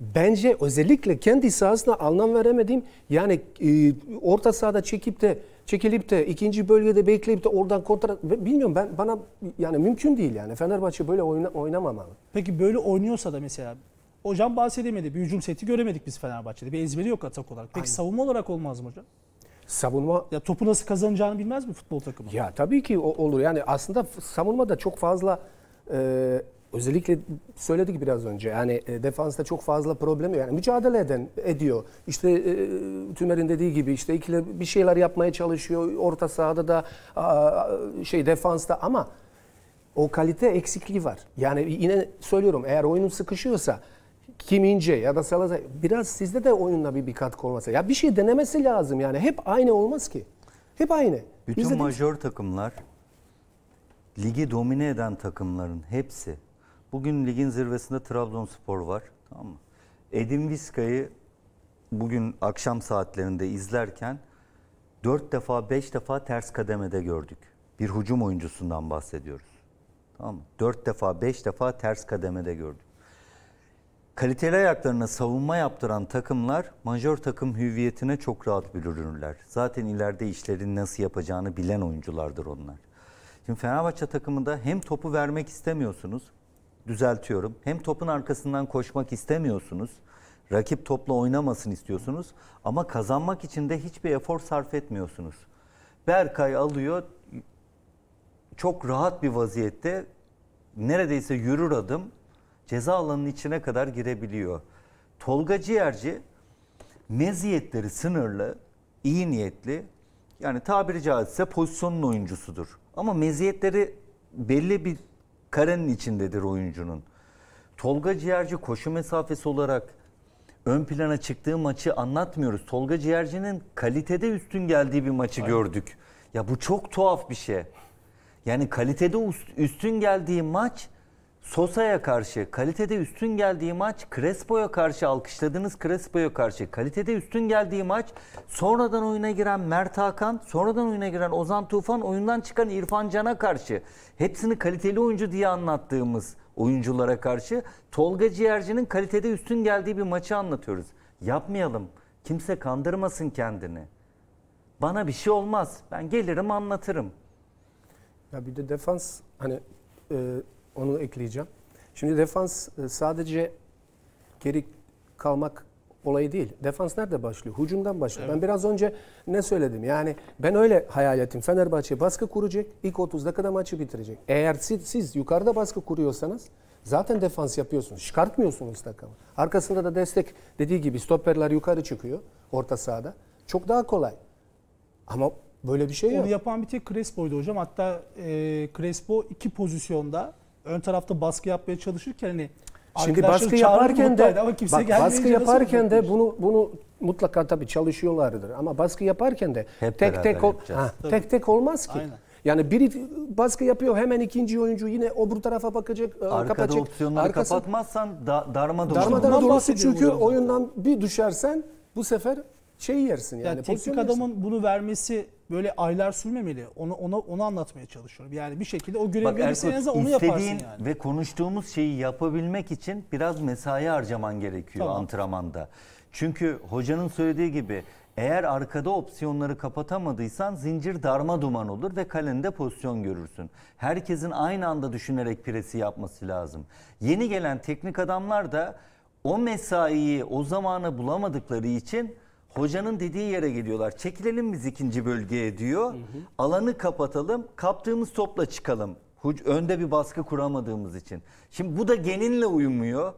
bence özellikle kendi sahasına anlam veremediğim yani e, orta sahada çekip de çekilip de ikinci bölgede bekleyip de oradan kontra bilmiyorum ben bana yani mümkün değil yani Fenerbahçe böyle oyna, oynamamalı. Peki böyle oynuyorsa da mesela hocam bahsedemedi. Bir hücum seti göremedik biz Fenerbahçe'de. Bir ezberi yok atak olarak. Peki Aynen. savunma olarak olmaz mı hocam? savunma ya topu nasıl kazanacağını bilmez mi futbol takımı? Ya tabii ki olur. Yani aslında savunma da çok fazla e, özellikle söyledik biraz önce yani e, defansta çok fazla problemi yani mücadele eden ediyor. İşte e, Tümer'in dediği gibi işte ikili bir şeyler yapmaya çalışıyor orta sahada da a, şey defansta ama o kalite eksikliği var. Yani yine söylüyorum eğer oyunun sıkışıyorsa Kim ince ya da Salazar biraz sizde de oyunla bir, bir katkı olması. Ya bir şey denemesi lazım yani hep aynı olmaz ki. Hep aynı. Bütün Bizde majör takımlar ligi domine eden takımların hepsi Bugün ligin zirvesinde Trabzonspor var. Tamam mı? Edin Viska'yı bugün akşam saatlerinde izlerken 4 defa 5 defa ters kademede gördük. Bir hücum oyuncusundan bahsediyoruz. Tamam mı? 4 defa 5 defa ters kademede gördük. Kaliteli ayaklarına savunma yaptıran takımlar majör takım hüviyetine çok rahat bürünürler. Zaten ileride işlerin nasıl yapacağını bilen oyunculardır onlar. Şimdi Fenerbahçe takımında hem topu vermek istemiyorsunuz düzeltiyorum. Hem topun arkasından koşmak istemiyorsunuz. Rakip topla oynamasın istiyorsunuz ama kazanmak için de hiçbir efor sarf etmiyorsunuz. Berkay alıyor çok rahat bir vaziyette neredeyse yürür adım ceza alanının içine kadar girebiliyor. Tolga Ciğerci meziyetleri sınırlı, iyi niyetli yani tabiri caizse pozisyonun oyuncusudur. Ama meziyetleri belli bir karenin içindedir oyuncunun. Tolga Ciğerci koşu mesafesi olarak ön plana çıktığı maçı anlatmıyoruz. Tolga Ciğerci'nin kalitede üstün geldiği bir maçı Aynen. gördük. Ya bu çok tuhaf bir şey. Yani kalitede üstün geldiği maç Sosa'ya karşı kalitede üstün geldiği maç, Crespo'ya karşı alkışladığınız Crespo'ya karşı kalitede üstün geldiği maç, sonradan oyuna giren Mert Hakan, sonradan oyuna giren Ozan Tufan, oyundan çıkan İrfan Can'a karşı hepsini kaliteli oyuncu diye anlattığımız oyunculara karşı Tolga Ciğerci'nin kalitede üstün geldiği bir maçı anlatıyoruz. Yapmayalım. Kimse kandırmasın kendini. Bana bir şey olmaz. Ben gelirim anlatırım. Ya bir de defans hani e, onu ekleyeceğim. Şimdi defans e, sadece geri kalmak olayı değil. Defans nerede başlıyor? Hucumdan başlıyor. Evet. Ben biraz önce ne söyledim? Yani ben öyle hayal ettim. Fenerbahçe baskı kuracak. ilk 30 dakikada maçı bitirecek. Eğer siz, siz yukarıda baskı kuruyorsanız zaten defans yapıyorsunuz. Çıkartmıyorsunuz takımı. Arkasında da destek dediği gibi stopperler yukarı çıkıyor orta sahada. Çok daha kolay. Ama böyle bir şey Onu yok. Onu yapan bir tek Crespo'ydu hocam. Hatta e, Crespo iki pozisyonda ön tarafta baskı yapmaya çalışırken hani Şimdi baskı yaparken de ama kimse bak, baskı yaparken de bunu bunu mutlaka tabii çalışıyorlardır ama baskı yaparken de Hep tek tek ol, ha, tek tek olmaz ki. Aynen. Yani biri baskı yapıyor hemen ikinci oyuncu yine obur tarafa bakacak. E, Arkada kapacak. opsiyonları Arkası, kapatmazsan da, darma durursun. Darma durursun çünkü oyundan bir düşersen bu sefer şey yersin yani. yani teknik adamın bunu vermesi böyle aylar sürmemeli. Onu ona onu anlatmaya çalışıyorum. Yani bir şekilde o görev Bak, verirse Erkut, en onu yaparsın yani. ve konuştuğumuz şeyi yapabilmek için biraz mesai harcaman gerekiyor tamam. antrenmanda. Çünkü hocanın söylediği gibi eğer arkada opsiyonları kapatamadıysan zincir darma duman olur ve kalende pozisyon görürsün. Herkesin aynı anda düşünerek presi yapması lazım. Yeni gelen teknik adamlar da o mesaiyi, o zamanı bulamadıkları için Hocanın dediği yere geliyorlar. Çekilelim biz ikinci bölgeye diyor. Hı hı. Alanı kapatalım. Kaptığımız topla çıkalım. Önde bir baskı kuramadığımız için. Şimdi bu da geninle uymuyor.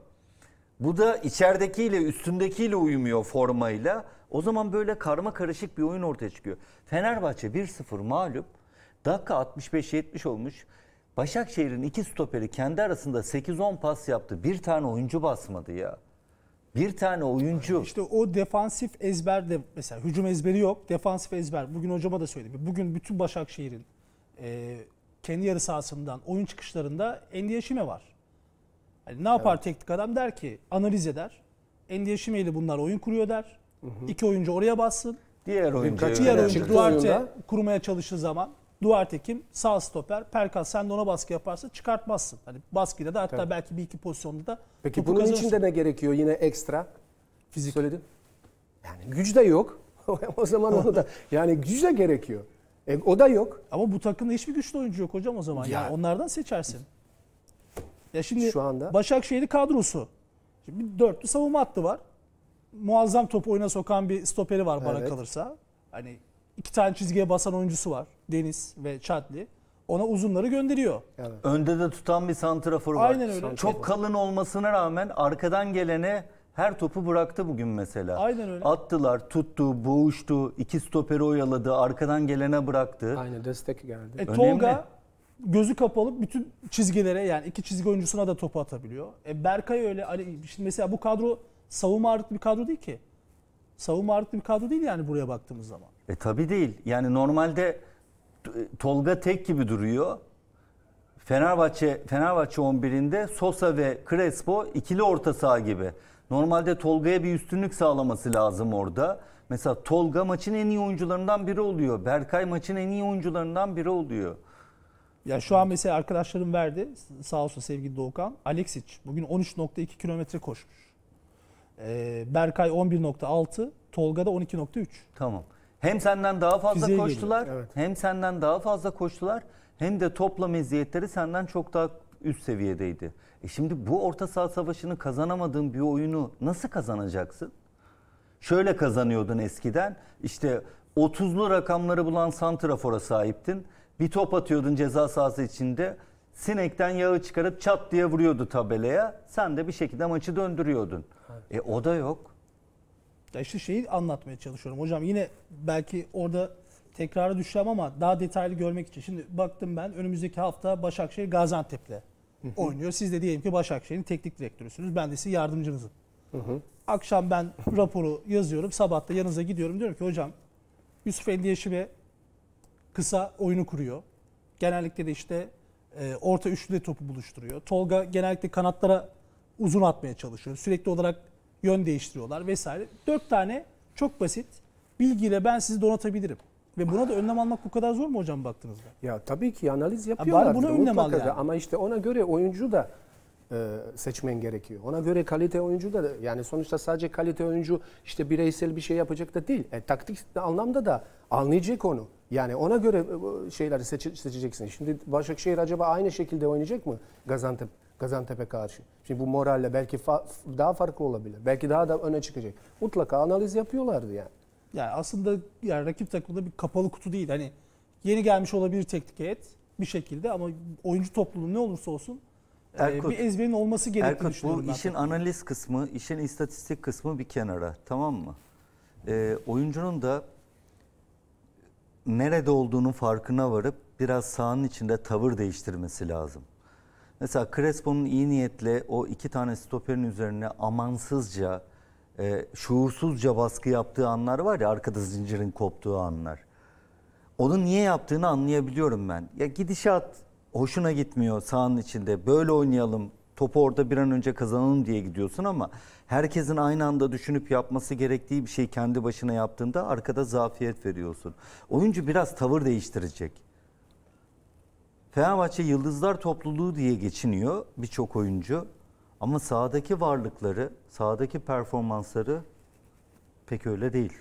Bu da içeridekiyle üstündekiyle uymuyor formayla. O zaman böyle karma karışık bir oyun ortaya çıkıyor. Fenerbahçe 1-0 mağlup. Dakika 65-70 olmuş. Başakşehir'in iki stoperi kendi arasında 8-10 pas yaptı. Bir tane oyuncu basmadı ya. Bir tane oyuncu. İşte o defansif ezber de mesela hücum ezberi yok. Defansif ezber. Bugün hocama da söyledim. Bugün bütün Başakşehir'in e, kendi yarı sahasından oyun çıkışlarında endişeme var. Yani ne yapar evet. teknik adam der ki analiz eder. Endiyeşime ile bunlar oyun kuruyor der. Hı hı. İki oyuncu oraya bassın. Diğer oyuncu. diğer oyuncu Duarte kurmaya çalışır zaman Duarte kim? Sağ stoper. perkal. sen de ona baskı yaparsa çıkartmazsın. Hani baskıyla da hatta Tabii. belki bir iki pozisyonda da Peki bunun için de ne gerekiyor yine ekstra? Fizik. Söyledim. Yani güç de yok. o zaman onu da yani güç de gerekiyor. E, o da yok. Ama bu takımda hiçbir güçlü oyuncu yok hocam o zaman. Ya. Yani onlardan seçersin. Ya şimdi Şu anda... Başakşehir'in kadrosu. Şimdi dörtlü savunma hattı var. Muazzam topu oyuna sokan bir stoperi var evet. kalırsa. Hani iki tane çizgiye basan oyuncusu var. Deniz ve Çatli. Ona uzunları gönderiyor. Evet. Önde de tutan bir santrafor var. Aynen öyle. Çok kalın olmasına rağmen arkadan gelene her topu bıraktı bugün mesela. Aynen öyle. Attılar, tuttu, boğuştu, iki stoperi oyaladı, arkadan gelene bıraktı. Aynen destek geldi. E, Tolga gözü kapalı bütün çizgilere yani iki çizgi oyuncusuna da topu atabiliyor. E, Berkay öyle Ali şimdi mesela bu kadro savunma ağırlıklı bir kadro değil ki. Savunma ağırlıklı bir kadro değil yani buraya baktığımız zaman. E tabi değil. Yani normalde e, Tolga tek gibi duruyor. Fenerbahçe Fenerbahçe 11'inde Sosa ve Crespo ikili orta saha gibi. Normalde Tolga'ya bir üstünlük sağlaması lazım orada. Mesela Tolga maçın en iyi oyuncularından biri oluyor. Berkay maçın en iyi oyuncularından biri oluyor. Ya şu an mesela arkadaşlarım verdi. Sağ olsun sevgili Doğukan. Alexic bugün 13.2 kilometre koşmuş. Ee, Berkay 11.6, Tolga da 12.3. Tamam. Hem senden daha fazla Fiziğe koştular, evet. hem senden daha fazla koştular, hem de topla meziyetleri senden çok daha üst seviyedeydi. E şimdi bu orta saha savaşını kazanamadığın bir oyunu nasıl kazanacaksın? Şöyle kazanıyordun eskiden. İşte 30'lu rakamları bulan santrafora sahiptin. Bir top atıyordun ceza sahası içinde. Sinekten yağı çıkarıp çat diye vuruyordu tabelaya. Sen de bir şekilde maçı döndürüyordun. Evet. E o da yok. Ya işte şeyi anlatmaya çalışıyorum. Hocam yine belki orada tekrara düşeceğim ama daha detaylı görmek için. Şimdi baktım ben önümüzdeki hafta Başakşehir Gaziantep'le oynuyor. Siz de diyelim ki Başakşehir'in teknik direktörüsünüz. Ben de size yardımcınızım. Akşam ben raporu yazıyorum. Sabah da yanınıza gidiyorum. Diyorum ki hocam Yusuf Endiyeşibe kısa oyunu kuruyor. Genellikle de işte e, orta üçlüde topu buluşturuyor. Tolga genellikle kanatlara uzun atmaya çalışıyor. Sürekli olarak yön değiştiriyorlar vesaire. Dört tane çok basit bilgiyle ben sizi donatabilirim. Ve buna da önlem almak bu kadar zor mu hocam baktığınızda? Ya tabii ki analiz yapıyorlar. Bari buna önlem al yani. Ama işte ona göre oyuncu da e, seçmen gerekiyor. Ona göre kalite oyuncu da yani sonuçta sadece kalite oyuncu işte bireysel bir şey yapacak da değil. E, taktik anlamda da anlayacak onu. Yani ona göre e, şeyleri seçeceksin. Şimdi Başakşehir acaba aynı şekilde oynayacak mı Gaziantep Gaziantep'e karşı. Şimdi bu moralle belki fa daha farklı olabilir. Belki daha da öne çıkacak. Mutlaka analiz yapıyorlardı yani. Yani aslında yani rakip takımda bir kapalı kutu değil. Hani yeni gelmiş olabilir teknik heyet bir şekilde ama oyuncu topluluğu ne olursa olsun e, Erkut, bir ezberin olması gerektiğini Erkut, düşünüyorum. Bu ben. işin analiz kısmı, işin istatistik kısmı bir kenara tamam mı? E, oyuncunun da nerede olduğunun farkına varıp biraz sahanın içinde tavır değiştirmesi lazım. Mesela Crespo'nun iyi niyetle o iki tane stoperin üzerine amansızca, e, şuursuzca baskı yaptığı anlar var ya arkada zincirin koptuğu anlar. Onu niye yaptığını anlayabiliyorum ben. Ya gidişat hoşuna gitmiyor sahanın içinde. Böyle oynayalım, topu orada bir an önce kazanalım diye gidiyorsun ama herkesin aynı anda düşünüp yapması gerektiği bir şey kendi başına yaptığında arkada zafiyet veriyorsun. Oyuncu biraz tavır değiştirecek. Fenerbahçe Yıldızlar Topluluğu diye geçiniyor birçok oyuncu. Ama sahadaki varlıkları, sahadaki performansları pek öyle değil.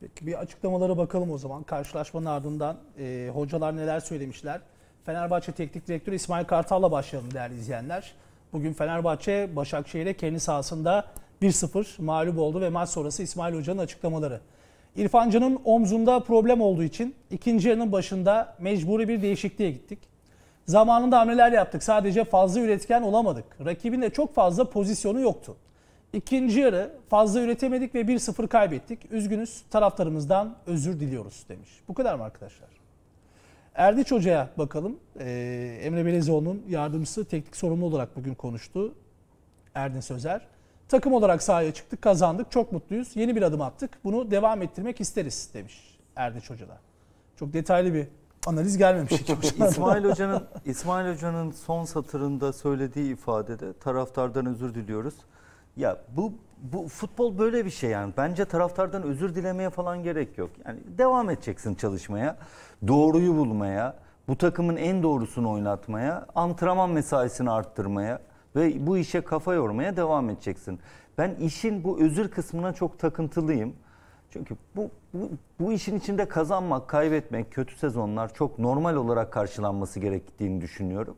Peki bir açıklamalara bakalım o zaman. Karşılaşmanın ardından e, hocalar neler söylemişler? Fenerbahçe Teknik Direktörü İsmail Kartal'la başlayalım değerli izleyenler. Bugün Fenerbahçe Başakşehir'e kendi sahasında 1-0 mağlup oldu ve maç sonrası İsmail Hoca'nın açıklamaları. İrfancan'ın omzunda problem olduğu için ikinci yarının başında mecburi bir değişikliğe gittik. Zamanında hamleler yaptık. Sadece fazla üretken olamadık. Rakibin de çok fazla pozisyonu yoktu. İkinci yarı fazla üretemedik ve 1-0 kaybettik. Üzgünüz taraftarımızdan özür diliyoruz demiş. Bu kadar mı arkadaşlar? Erdiç Hoca'ya bakalım. Ee, Emre Belezoğlu'nun yardımcısı teknik sorumlu olarak bugün konuştu. Erdin Sözer. Takım olarak sahaya çıktık, kazandık, çok mutluyuz. Yeni bir adım attık. Bunu devam ettirmek isteriz demiş Erdiç Hoca Çok detaylı bir analiz gelmemiş hiç İsmail Hoca'nın İsmail Hoca'nın son satırında söylediği ifadede taraftardan özür diliyoruz. Ya bu bu futbol böyle bir şey yani. Bence taraftardan özür dilemeye falan gerek yok. Yani devam edeceksin çalışmaya, doğruyu bulmaya, bu takımın en doğrusunu oynatmaya, antrenman mesaisini arttırmaya ve bu işe kafa yormaya devam edeceksin. Ben işin bu özür kısmına çok takıntılıyım. Çünkü bu bu, bu işin içinde kazanmak, kaybetmek, kötü sezonlar çok normal olarak karşılanması gerektiğini düşünüyorum.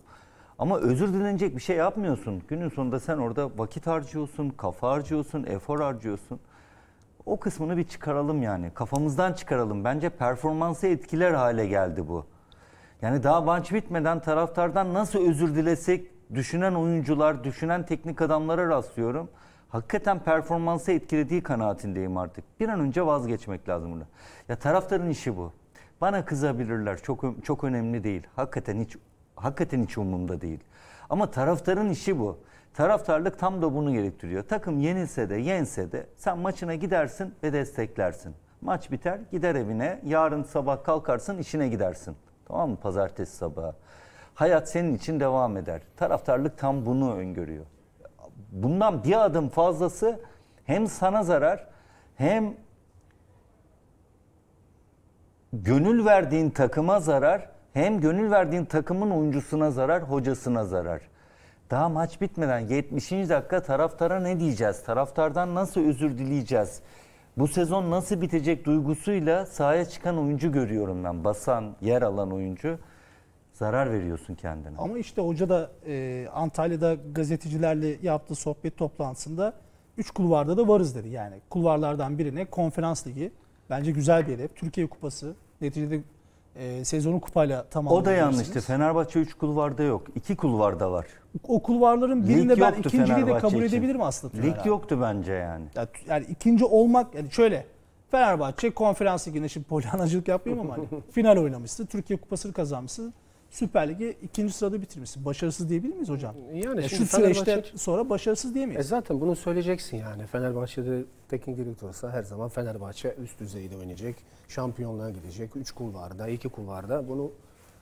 Ama özür dilenecek bir şey yapmıyorsun. Günün sonunda sen orada vakit harcıyorsun, kafa harcıyorsun, efor harcıyorsun. O kısmını bir çıkaralım yani. Kafamızdan çıkaralım. Bence performansı etkiler hale geldi bu. Yani daha maç bitmeden taraftardan nasıl özür dilesek düşünen oyuncular, düşünen teknik adamlara rastlıyorum hakikaten performansı etkilediği kanaatindeyim artık. Bir an önce vazgeçmek lazım bunu. Ya taraftarın işi bu. Bana kızabilirler. Çok çok önemli değil. Hakikaten hiç hakikaten hiç umumda değil. Ama taraftarın işi bu. Taraftarlık tam da bunu gerektiriyor. Takım yenilse de yense de sen maçına gidersin ve desteklersin. Maç biter gider evine yarın sabah kalkarsın işine gidersin. Tamam mı pazartesi sabahı? Hayat senin için devam eder. Taraftarlık tam bunu öngörüyor bundan bir adım fazlası hem sana zarar hem gönül verdiğin takıma zarar hem gönül verdiğin takımın oyuncusuna zarar, hocasına zarar. Daha maç bitmeden 70. dakika taraftara ne diyeceğiz? Taraftardan nasıl özür dileyeceğiz? Bu sezon nasıl bitecek duygusuyla sahaya çıkan oyuncu görüyorum ben. Basan, yer alan oyuncu zarar veriyorsun kendine. Ama işte hoca da e, Antalya'da gazetecilerle yaptığı sohbet toplantısında 3 kulvarda da varız dedi. Yani kulvarlardan birine konferans ligi bence güzel bir hedef. Türkiye Kupası neticede e, sezonu kupayla tamamlandı. O da yanlıştı. Fenerbahçe 3 kulvarda yok. 2 kulvarda var. O kulvarların birinde ben ikinciliği de kabul için. edebilirim aslında. Lig herhalde. yoktu bence yani. yani. Yani ikinci olmak yani şöyle Fenerbahçe konferans liginde şimdi polyanacılık yapmayayım ama hani, final oynamıştı. Türkiye Kupası'nı kazanmışsın. Süper Lig'i ikinci sırada bitirmişsin. Başarısız diyebilir miyiz hocam? Yani ya şu süreçten sonra başarısız diyemeyiz. E zaten bunu söyleyeceksin yani. Fenerbahçe'de teknik direktör olsa her zaman Fenerbahçe üst düzeyde oynayacak. Şampiyonluğa gidecek. 3 kulvarda, 2 kulvarda bunu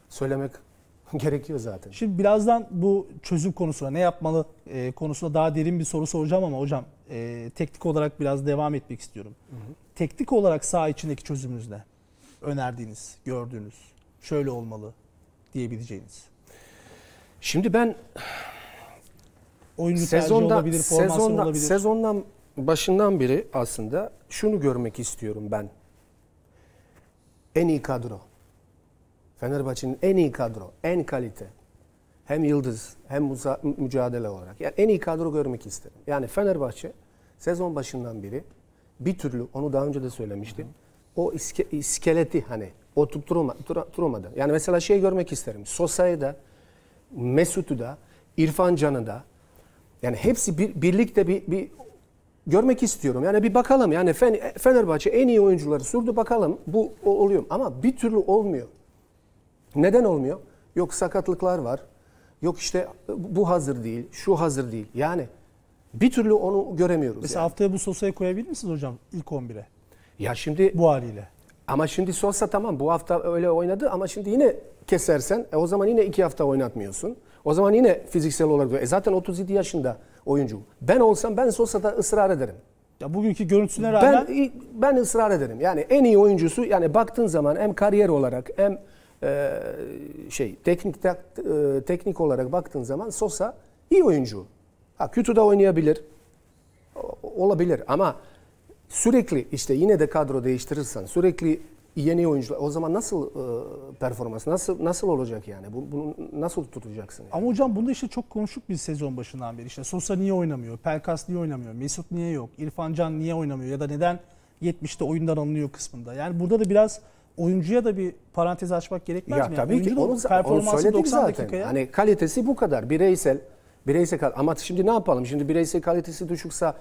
söylemek gerekiyor zaten. Şimdi birazdan bu çözüm konusuna ne yapmalı e, konusuna daha derin bir soru soracağım ama hocam e, teknik olarak biraz devam etmek istiyorum. Hı hı. Teknik olarak saha içindeki çözümünüz ne? Önerdiğiniz, gördüğünüz, şöyle olmalı, diyebileceğiniz? Şimdi ben oyuncu sezonda olabilir, sezonda, olabilir. Sezondan başından beri aslında şunu görmek istiyorum ben. En iyi kadro. Fenerbahçe'nin en iyi kadro, en kalite. Hem yıldız hem mücadele olarak. Yani en iyi kadro görmek isterim. Yani Fenerbahçe sezon başından beri bir türlü onu daha önce de söylemiştim. Hı hı. O iske, iskeleti hani oturup durma, dura, durmadı. Yani mesela şey görmek isterim. Sosa'yı da, Mesut'u da, İrfan Can'ı da yani hepsi bir, birlikte bir, bir görmek istiyorum. Yani bir bakalım yani Fenerbahçe en iyi oyuncuları sürdü bakalım bu oluyor. Ama bir türlü olmuyor. Neden olmuyor? Yok sakatlıklar var. Yok işte bu hazır değil, şu hazır değil. Yani bir türlü onu göremiyoruz. Mesela yani. haftaya bu sosayı koyabilir misiniz hocam ilk 11'e? Ya şimdi bu haliyle. Ama şimdi Sosa tamam bu hafta öyle oynadı ama şimdi yine kesersen e, o zaman yine iki hafta oynatmıyorsun. O zaman yine fiziksel olarak e, zaten 37 yaşında oyuncu. Ben olsam ben Sosa'da ısrar ederim. Ya bugünkü görüntüsüne rağmen ben, ben ısrar ederim. Yani en iyi oyuncusu yani baktığın zaman hem kariyer olarak hem e, şey teknik tak, e, teknik olarak baktığın zaman Sosa iyi oyuncu. Ha kötü de oynayabilir. Olabilir ama Sürekli işte yine de kadro değiştirirsen, sürekli yeni oyuncular o zaman nasıl e, performans nasıl nasıl olacak yani? Bu, bunu nasıl tutacaksın? Yani? Ama hocam bunda işte çok konuşuk bir sezon başından beri. işte Sosa niye oynamıyor? Pelkas niye oynamıyor? Mesut niye yok? İrfan Can niye oynamıyor ya da neden 70'te oyundan alınıyor kısmında. Yani burada da biraz oyuncuya da bir parantez açmak gerekmez ya, mi? Tabii yani ki onu, performansı onu 90 zaten. dakikaya. Hani kalitesi bu kadar bireysel bireysel ama şimdi ne yapalım? Şimdi bireysel kalitesi düşükse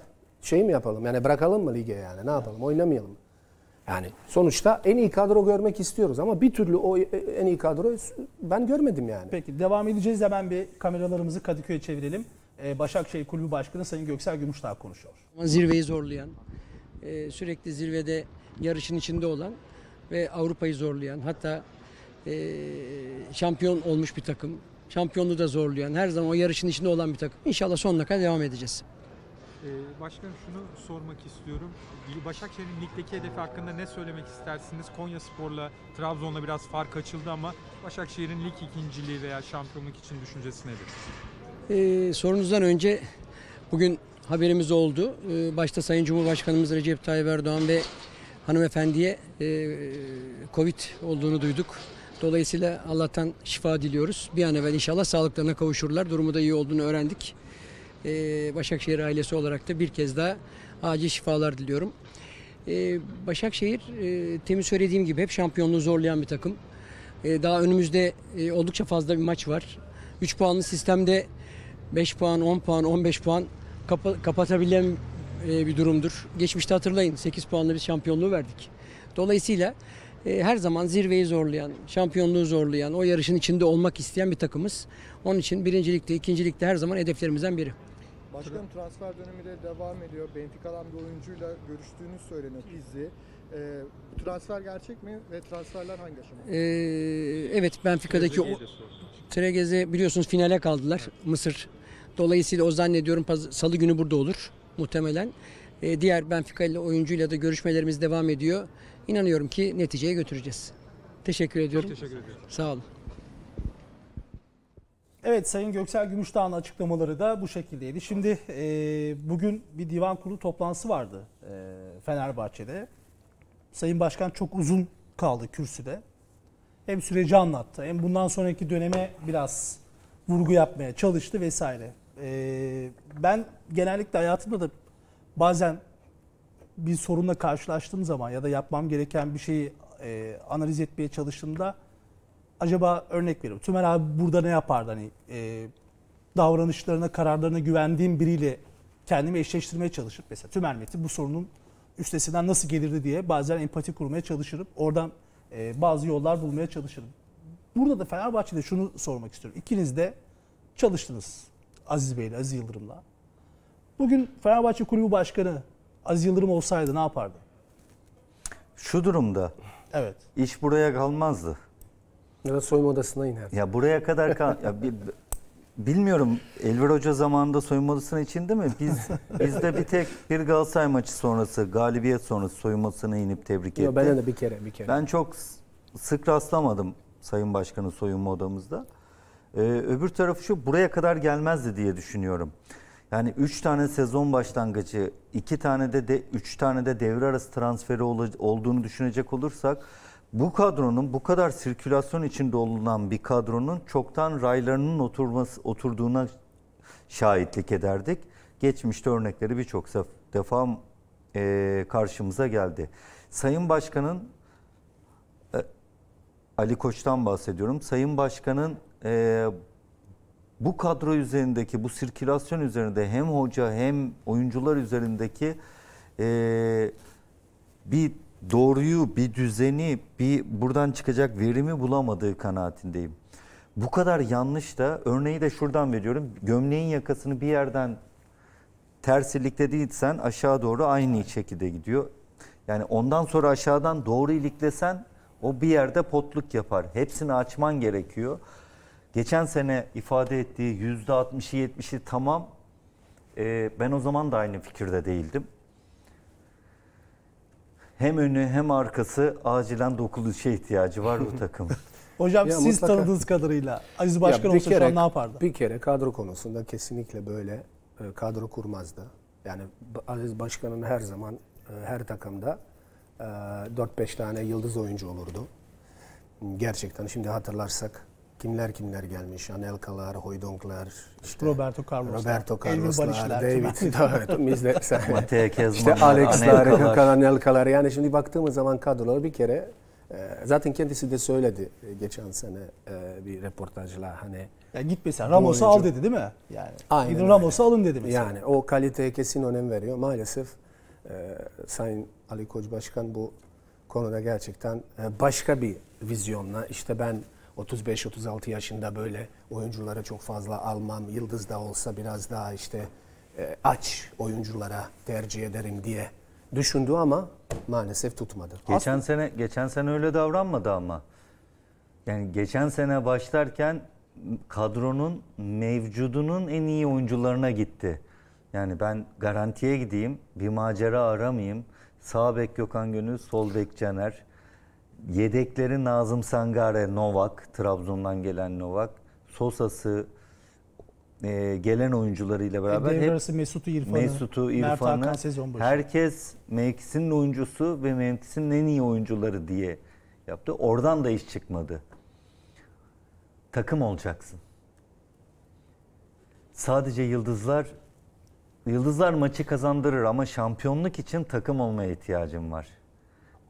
şey mi yapalım? Yani bırakalım mı lige yani? Ne yapalım? Oynamayalım Yani sonuçta en iyi kadro görmek istiyoruz ama bir türlü o en iyi kadroyu ben görmedim yani. Peki devam edeceğiz de ben bir kameralarımızı Kadıköy'e çevirelim. Ee, Başakşehir Kulübü Başkanı Sayın Göksel Gümüşdağ konuşuyor. Zirveyi zorlayan, e, sürekli zirvede yarışın içinde olan ve Avrupa'yı zorlayan hatta e, şampiyon olmuş bir takım. Şampiyonluğu da zorlayan, her zaman o yarışın içinde olan bir takım. İnşallah sonuna kadar devam edeceğiz. Ee, Başkanım şunu sormak istiyorum. Başakşehir'in ligdeki hedefi hakkında ne söylemek istersiniz? Konya Spor'la Trabzon'la biraz fark açıldı ama Başakşehir'in lig ikinciliği veya şampiyonluk için düşüncesi nedir? Ee, sorunuzdan önce bugün haberimiz oldu. Ee, başta Sayın Cumhurbaşkanımız Recep Tayyip Erdoğan ve hanımefendiye e, Covid olduğunu duyduk. Dolayısıyla Allah'tan şifa diliyoruz. Bir an evvel inşallah sağlıklarına kavuşurlar. Durumu da iyi olduğunu öğrendik e, Başakşehir ailesi olarak da bir kez daha acil şifalar diliyorum. E, Başakşehir e, temin söylediğim gibi hep şampiyonluğu zorlayan bir takım. E, daha önümüzde e, oldukça fazla bir maç var. 3 puanlı sistemde 5 puan, 10 puan, 15 puan kapa kapatabilen e, bir durumdur. Geçmişte hatırlayın 8 puanla bir şampiyonluğu verdik. Dolayısıyla e, her zaman zirveyi zorlayan, şampiyonluğu zorlayan, o yarışın içinde olmak isteyen bir takımız. Onun için birincilikte, ikincilikte her zaman hedeflerimizden biri. Başkanım transfer dönemi de devam ediyor. Benfica'dan bir oyuncuyla görüştüğünü söyleniyor Pizzi. Ee, transfer gerçek mi ve transferler hangi aşamada? Ee, evet Benfica'daki o... Tregeze biliyorsunuz finale kaldılar evet. Mısır. Dolayısıyla o zannediyorum salı günü burada olur muhtemelen. Ee, diğer Benfica ile oyuncuyla da görüşmelerimiz devam ediyor. İnanıyorum ki neticeye götüreceğiz. Teşekkür ediyorum. Çok teşekkür ediyorum. Sağ olun. Evet Sayın Göksel Gümüşdağ'ın açıklamaları da bu şekildeydi. Şimdi e, bugün bir divan kurulu toplantısı vardı e, Fenerbahçe'de. Sayın Başkan çok uzun kaldı kürsüde. Hem süreci anlattı hem bundan sonraki döneme biraz vurgu yapmaya çalıştı vesaire. E, ben genellikle hayatımda da bazen bir sorunla karşılaştığım zaman ya da yapmam gereken bir şeyi e, analiz etmeye çalıştığımda acaba örnek veriyorum. Tümer abi burada ne yapardı? Hani e, davranışlarına, kararlarına güvendiğim biriyle kendimi eşleştirmeye çalışıp mesela Tümer Metin bu sorunun üstesinden nasıl gelirdi diye bazen empati kurmaya çalışırım. Oradan e, bazı yollar bulmaya çalışırım. Burada da Fenerbahçe'de şunu sormak istiyorum. İkiniz de çalıştınız Aziz Bey'le, Aziz Yıldırım'la. Bugün Fenerbahçe Kulübü Başkanı Aziz Yıldırım olsaydı ne yapardı? Şu durumda evet. iş buraya kalmazdı. Ya da soyunma odasına iner. Ya buraya kadar kal, ya bir, bilmiyorum Elver Hoca zamanında soyunma odasına içindi mi? Biz bizde bir tek bir Galatasaray maçı sonrası galibiyet sonrası soyunmasına inip tebrik etti. Ya ben de bir kere bir kere. Ben çok sık rastlamadım Sayın Başkan'ı soyunma odamızda. Ee, öbür tarafı şu buraya kadar gelmezdi diye düşünüyorum. Yani 3 tane sezon başlangıcı, 2 tane de 3 tane de devre arası transferi olduğunu düşünecek olursak bu kadronun bu kadar sirkülasyon içinde olunan bir kadronun çoktan raylarının oturması oturduğuna şahitlik ederdik. Geçmişte örnekleri birçok defa e, karşımıza geldi. Sayın Başkan'ın e, Ali Koç'tan bahsediyorum. Sayın Başkan'ın e, bu kadro üzerindeki, bu sirkülasyon üzerinde hem hoca hem oyuncular üzerindeki e, bir doğruyu, bir düzeni, bir buradan çıkacak verimi bulamadığı kanaatindeyim. Bu kadar yanlış da örneği de şuradan veriyorum. Gömleğin yakasını bir yerden tersilikte değilsen aşağı doğru aynı şekilde gidiyor. Yani ondan sonra aşağıdan doğru iliklesen o bir yerde potluk yapar. Hepsini açman gerekiyor. Geçen sene ifade ettiği %60'ı 70'i tamam. Ee, ben o zaman da aynı fikirde değildim hem önü hem arkası acilen dokunuşa ihtiyacı var bu takım. Hocam ya siz mutlaka, tanıdığınız kadarıyla Aziz Başkan ya olsa kere, şu an ne yapardı? Bir kere kadro konusunda kesinlikle böyle e, kadro kurmazdı. Yani Aziz Başkan'ın her zaman e, her takımda e, 4-5 tane yıldız oyuncu olurdu. Gerçekten şimdi hatırlarsak kimler kimler gelmiş. Anelkalar, Hoydonklar, işte Roberto Carlos'lar, Roberto Carlos'lar, David, Mateo Kezman, işte Alex'lar, Gökhan Anelkalar. Yani şimdi baktığımız zaman kadrolar bir kere e, zaten kendisi de söyledi geçen sene e, bir reportajla hani ya git mesela Ramos'u al dedi değil mi? Yani Aynen gidin Ramos'u alın dedi mesela. Yani o kaliteye kesin önem veriyor. Maalesef e, Sayın Ali Koç Başkan bu konuda gerçekten e, başka bir vizyonla işte ben 35-36 yaşında böyle oyunculara çok fazla almam. Yıldız da olsa biraz daha işte e, aç oyunculara tercih ederim diye düşündü ama maalesef tutmadı. Geçen Aslında, sene geçen sene öyle davranmadı ama. Yani geçen sene başlarken kadronun mevcudunun en iyi oyuncularına gitti. Yani ben garantiye gideyim, bir macera aramayayım. Sağ bek Gökhan Gönül, sol bek Caner. Yedekleri Nazım Sangare, Novak, Trabzon'dan gelen Novak. Sosa'sı e, gelen oyuncularıyla e, beraber Devre hep arası Mesut'u İrfan'ı, Mesut'u İrfan'ı herkes mevkisinin oyuncusu ve mevkisinin en iyi oyuncuları diye yaptı. Oradan da iş çıkmadı. Takım olacaksın. Sadece yıldızlar yıldızlar maçı kazandırır ama şampiyonluk için takım olmaya ihtiyacın var.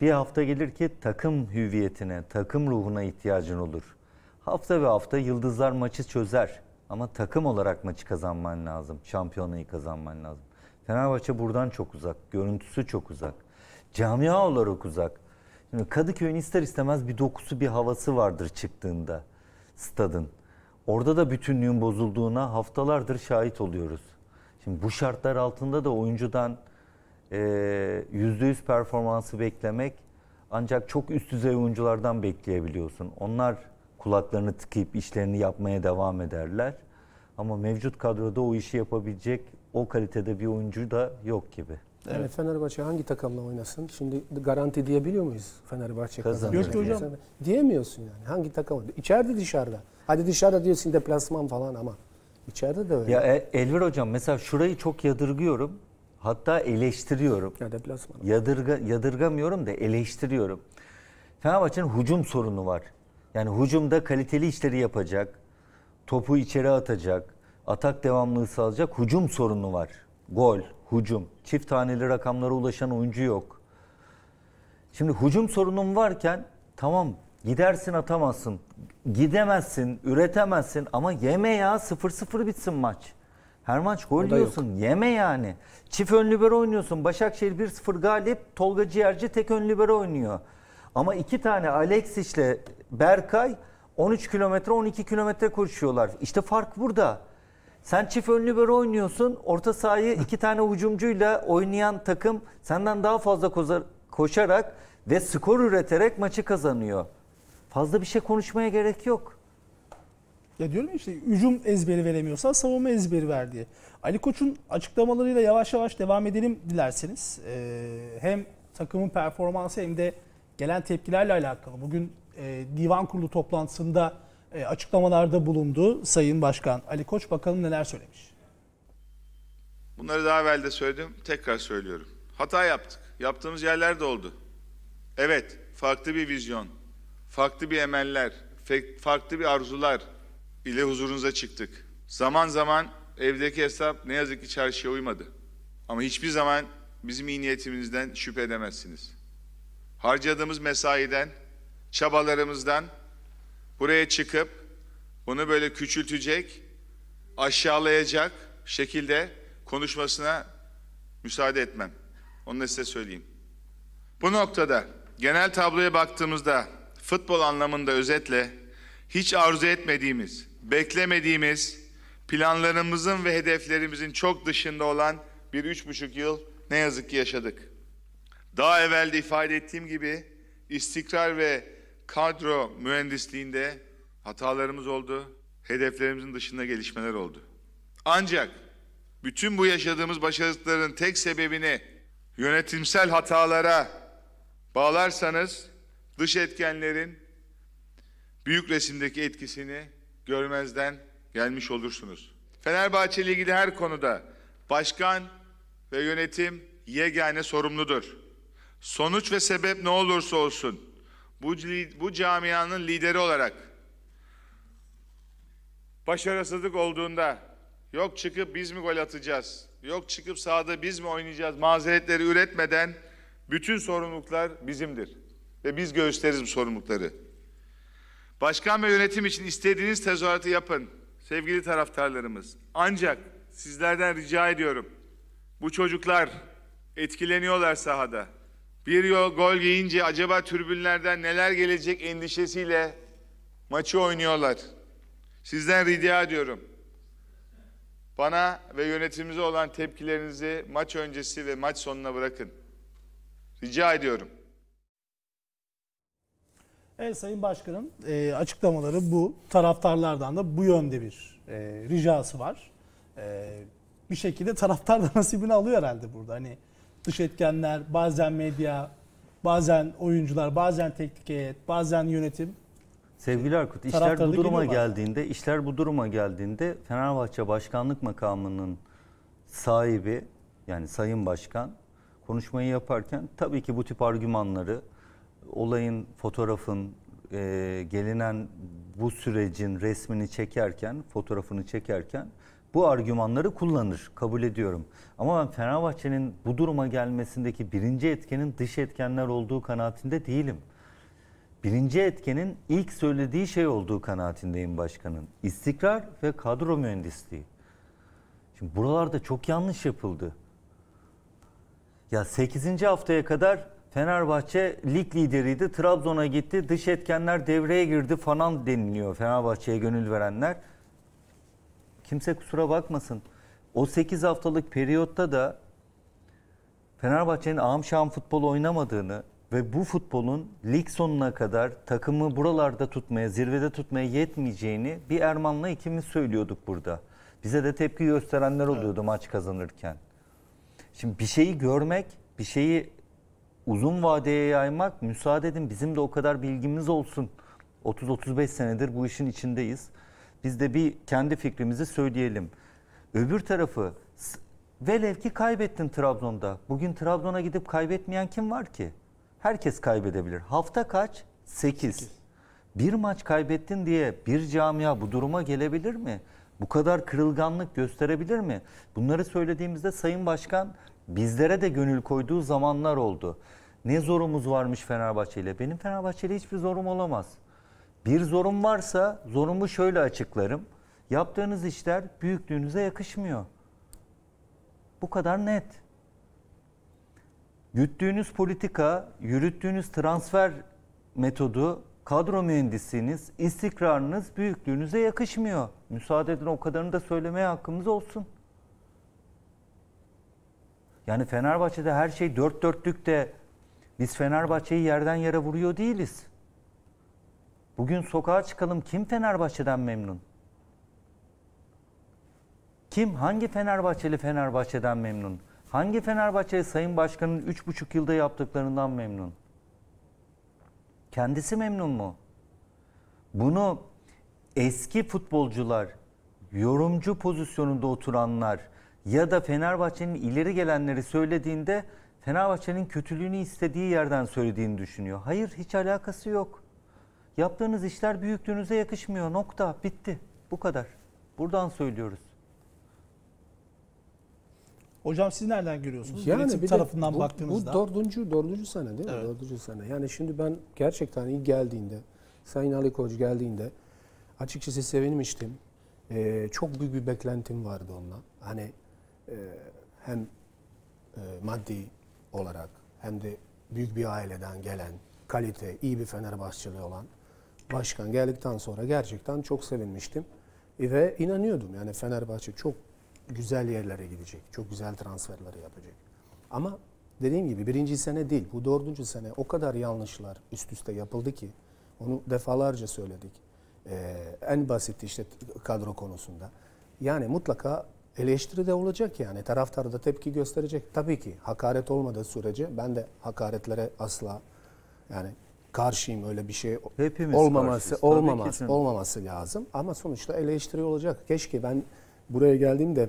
Bir hafta gelir ki takım hüviyetine, takım ruhuna ihtiyacın olur. Hafta ve hafta yıldızlar maçı çözer. Ama takım olarak maçı kazanman lazım. Şampiyonayı kazanman lazım. Fenerbahçe buradan çok uzak. Görüntüsü çok uzak. Camia olarak uzak. Şimdi Kadıköy'ün ister istemez bir dokusu bir havası vardır çıktığında stadın. Orada da bütünlüğün bozulduğuna haftalardır şahit oluyoruz. Şimdi bu şartlar altında da oyuncudan ee, yüzde yüz performansı beklemek ancak çok üst düzey oyunculardan bekleyebiliyorsun. Onlar kulaklarını tıkayıp işlerini yapmaya devam ederler. Ama mevcut kadroda o işi yapabilecek o kalitede bir oyuncu da yok gibi. Evet. Yani Fenerbahçe hangi takımla oynasın? Şimdi garanti diyebiliyor muyuz Fenerbahçe kazanır? Yok hocam. Diyemiyorsun yani. Hangi takım? İçeride dışarıda. Hadi dışarıda diyorsun deplasman falan ama içeride de öyle. Ya e, Elvir hocam mesela şurayı çok yadırgıyorum. Hatta eleştiriyorum. Ya deplasman. Yadırga, yadırgamıyorum da eleştiriyorum. Fenerbahçe'nin hücum sorunu var. Yani hücumda kaliteli işleri yapacak, topu içeri atacak, atak devamlılığı sağlayacak hücum sorunu var. Gol, hücum. Çift taneli rakamlara ulaşan oyuncu yok. Şimdi hücum sorunun varken tamam gidersin atamazsın, gidemezsin, üretemezsin ama yeme ya 0-0 bitsin maç. Her maç gol yiyorsun. Yeme yani. Çift ön libero oynuyorsun. Başakşehir 1-0 galip. Tolga Ciğerci tek ön libero oynuyor. Ama iki tane Alex ile Berkay 13 kilometre 12 kilometre koşuyorlar. İşte fark burada. Sen çift ön libero oynuyorsun. Orta sahayı iki tane hücumcuyla oynayan takım senden daha fazla koşarak ve skor üreterek maçı kazanıyor. Fazla bir şey konuşmaya gerek yok. Ya diyorum işte hücum ezberi veremiyorsa savunma ezberi ver diye. Ali Koç'un açıklamalarıyla yavaş yavaş devam edelim dilerseniz. Ee, hem takımın performansı hem de gelen tepkilerle alakalı. Bugün e, divan kurulu toplantısında e, açıklamalarda bulundu Sayın Başkan Ali Koç. Bakalım neler söylemiş. Bunları daha evvel de söyledim, tekrar söylüyorum. Hata yaptık. Yaptığımız yerler de oldu. Evet, farklı bir vizyon, farklı bir emeller, farklı bir arzular, ile huzurunuza çıktık. Zaman zaman evdeki hesap ne yazık ki çarşıya uymadı. Ama hiçbir zaman bizim iyi niyetimizden şüphe edemezsiniz. Harcadığımız mesaiden, çabalarımızdan buraya çıkıp bunu böyle küçültecek, aşağılayacak şekilde konuşmasına müsaade etmem. Onu da size söyleyeyim. Bu noktada genel tabloya baktığımızda futbol anlamında özetle hiç arzu etmediğimiz beklemediğimiz, planlarımızın ve hedeflerimizin çok dışında olan bir üç buçuk yıl ne yazık ki yaşadık. Daha evvel de ifade ettiğim gibi istikrar ve kadro mühendisliğinde hatalarımız oldu, hedeflerimizin dışında gelişmeler oldu. Ancak bütün bu yaşadığımız başarısızlıkların tek sebebini yönetimsel hatalara bağlarsanız dış etkenlerin büyük resimdeki etkisini görmezden gelmiş olursunuz. Fenerbahçe ile ilgili her konuda başkan ve yönetim yegane sorumludur. Sonuç ve sebep ne olursa olsun bu, bu camianın lideri olarak başarısızlık olduğunda yok çıkıp biz mi gol atacağız, yok çıkıp sahada biz mi oynayacağız mazeretleri üretmeden bütün sorumluluklar bizimdir. Ve biz gösteririz bu sorumlulukları. Başkan ve yönetim için istediğiniz tezahüratı yapın sevgili taraftarlarımız. Ancak sizlerden rica ediyorum. Bu çocuklar etkileniyorlar sahada. Bir yol gol yiyince acaba türbünlerden neler gelecek endişesiyle maçı oynuyorlar. Sizden rica ediyorum. Bana ve yönetimimize olan tepkilerinizi maç öncesi ve maç sonuna bırakın. Rica ediyorum. Evet Sayın Başkanım e, açıklamaları bu. Taraftarlardan da bu yönde bir e, ricası var. E, bir şekilde taraftar da nasibini alıyor herhalde burada. Hani dış etkenler, bazen medya, bazen oyuncular, bazen teknik heyet, bazen yönetim. Sevgili Erkut, işler bu duruma geldiğinde, işler bu duruma geldiğinde Fenerbahçe Başkanlık makamının sahibi yani Sayın Başkan konuşmayı yaparken tabii ki bu tip argümanları olayın, fotoğrafın, e, gelinen bu sürecin resmini çekerken, fotoğrafını çekerken bu argümanları kullanır. Kabul ediyorum. Ama ben Fenerbahçe'nin bu duruma gelmesindeki birinci etkenin dış etkenler olduğu kanaatinde değilim. Birinci etkenin ilk söylediği şey olduğu kanaatindeyim başkanın. İstikrar ve kadro mühendisliği. Şimdi buralarda çok yanlış yapıldı. Ya 8. haftaya kadar Fenerbahçe lig lideriydi. Trabzon'a gitti. Dış etkenler devreye girdi falan deniliyor Fenerbahçe'ye gönül verenler. Kimse kusura bakmasın. O 8 haftalık periyotta da Fenerbahçe'nin amşam futbol oynamadığını ve bu futbolun lig sonuna kadar takımı buralarda tutmaya, zirvede tutmaya yetmeyeceğini bir Erman'la ikimiz söylüyorduk burada. Bize de tepki gösterenler oluyordu evet. maç kazanırken. Şimdi bir şeyi görmek, bir şeyi uzun vadeye yaymak müsaade edin bizim de o kadar bilgimiz olsun. 30-35 senedir bu işin içindeyiz. Biz de bir kendi fikrimizi söyleyelim. Öbür tarafı velev ki kaybettin Trabzon'da. Bugün Trabzon'a gidip kaybetmeyen kim var ki? Herkes kaybedebilir. Hafta kaç? 8. Bir maç kaybettin diye bir camia bu duruma gelebilir mi? Bu kadar kırılganlık gösterebilir mi? Bunları söylediğimizde Sayın Başkan Bizlere de gönül koyduğu zamanlar oldu. Ne zorumuz varmış Fenerbahçe ile? Benim Fenerbahçe ile hiçbir zorum olamaz. Bir zorum varsa zorumu şöyle açıklarım. Yaptığınız işler büyüklüğünüze yakışmıyor. Bu kadar net. Yüttüğünüz politika, yürüttüğünüz transfer metodu, kadro mühendisliğiniz, istikrarınız büyüklüğünüze yakışmıyor. Müsaade edin o kadarını da söylemeye hakkımız olsun. Yani Fenerbahçe'de her şey dört dörtlükte biz Fenerbahçe'yi yerden yere vuruyor değiliz. Bugün sokağa çıkalım kim Fenerbahçe'den memnun? Kim hangi Fenerbahçeli Fenerbahçe'den memnun? Hangi Fenerbahçeli Sayın Başkan'ın üç buçuk yılda yaptıklarından memnun? Kendisi memnun mu? Bunu eski futbolcular, yorumcu pozisyonunda oturanlar, ya da Fenerbahçe'nin ileri gelenleri söylediğinde Fenerbahçe'nin kötülüğünü istediği yerden söylediğini düşünüyor. Hayır hiç alakası yok. Yaptığınız işler büyüklüğünüze yakışmıyor. Nokta. Bitti. Bu kadar. Buradan söylüyoruz. Hocam siz nereden görüyorsunuz? Yani Yönetim bir tarafından bu, baktığınızda. Bu dördüncü, dördüncü sene değil mi? Evet. Dördüncü sene. Yani şimdi ben gerçekten ilk geldiğinde, Sayın Ali Koç geldiğinde açıkçası sevinmiştim. Ee, çok büyük bir beklentim vardı onunla. Hani e, hem e, maddi olarak hem de büyük bir aileden gelen, kalite, iyi bir Fenerbahçeli olan başkan geldikten sonra gerçekten çok sevinmiştim. E, ve inanıyordum yani Fenerbahçe çok güzel yerlere gidecek, çok güzel transferleri yapacak. Ama dediğim gibi birinci sene değil, bu dördüncü sene o kadar yanlışlar üst üste yapıldı ki onu defalarca söyledik. Ee, en basit işte kadro konusunda. Yani mutlaka eleştiri de olacak yani. Taraftar da tepki gösterecek. Tabii ki hakaret olmadığı sürece ben de hakaretlere asla yani karşıyım öyle bir şey Hepimiz olmaması olmaması olmaması lazım ama sonuçta eleştiri olacak. Keşke ben buraya geldiğimde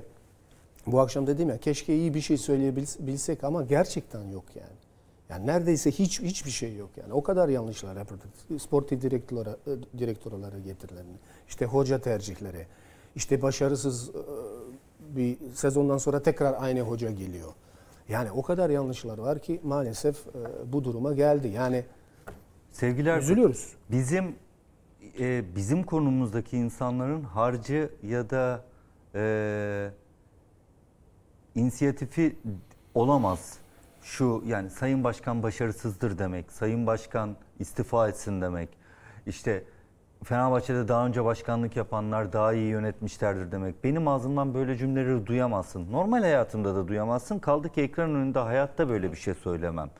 bu akşam dedim ya keşke iyi bir şey söyleyebilsek ama gerçekten yok yani. Yani neredeyse hiç hiçbir şey yok yani. O kadar yanlışlar yapıldı. Sportif direktöre direktörlere getirilen işte hoca tercihleri, işte başarısız bir sezondan sonra tekrar aynı hoca geliyor. Yani o kadar yanlışlar var ki maalesef e, bu duruma geldi. Yani sevgiler üzülüyoruz. Bizim e, bizim konumuzdaki insanların harcı ya da e, inisiyatifi olamaz. Şu yani Sayın Başkan başarısızdır demek, Sayın Başkan istifa etsin demek. İşte Fenerbahçe'de daha önce başkanlık yapanlar daha iyi yönetmişlerdir demek. Benim ağzımdan böyle cümleleri duyamazsın. Normal hayatımda da duyamazsın. Kaldı ki ekran önünde hayatta böyle bir şey söylemem.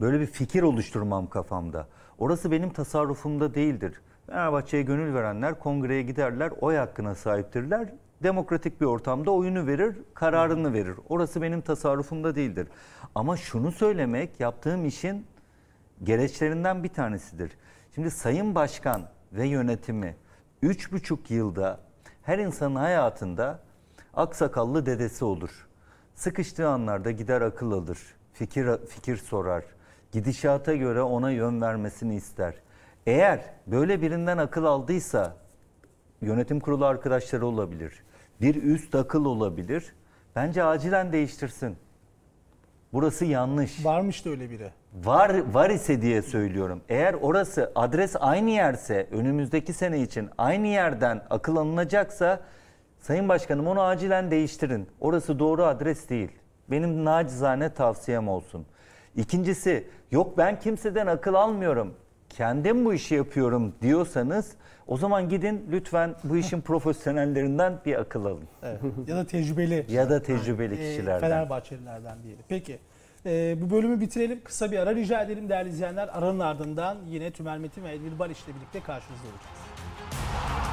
Böyle bir fikir oluşturmam kafamda. Orası benim tasarrufumda değildir. Fenerbahçe'ye gönül verenler kongreye giderler, oy hakkına sahiptirler. Demokratik bir ortamda oyunu verir, kararını verir. Orası benim tasarrufumda değildir. Ama şunu söylemek yaptığım işin gereçlerinden bir tanesidir. Şimdi Sayın Başkan ve yönetimi 3,5 yılda her insanın hayatında aksakallı dedesi olur. Sıkıştığı anlarda gider akıl alır, fikir, fikir sorar. Gidişata göre ona yön vermesini ister. Eğer böyle birinden akıl aldıysa yönetim kurulu arkadaşları olabilir. Bir üst akıl olabilir. Bence acilen değiştirsin. Burası yanlış. Varmış da öyle biri var var ise diye söylüyorum. Eğer orası adres aynı yerse önümüzdeki sene için aynı yerden akıl alınacaksa Sayın Başkanım onu acilen değiştirin. Orası doğru adres değil. Benim nacizane tavsiyem olsun. İkincisi yok ben kimseden akıl almıyorum. Kendim bu işi yapıyorum diyorsanız o zaman gidin lütfen bu işin profesyonellerinden bir akıl alın. Evet. Ya da tecrübeli. ya da tecrübeli kişilerden. Ee, Fenerbahçelilerden diyelim. Peki. E, bu bölümü bitirelim. Kısa bir ara rica edelim değerli izleyenler. Aranın ardından yine Tümer Metin ve Elvir Barış ile birlikte karşınızda olacağız.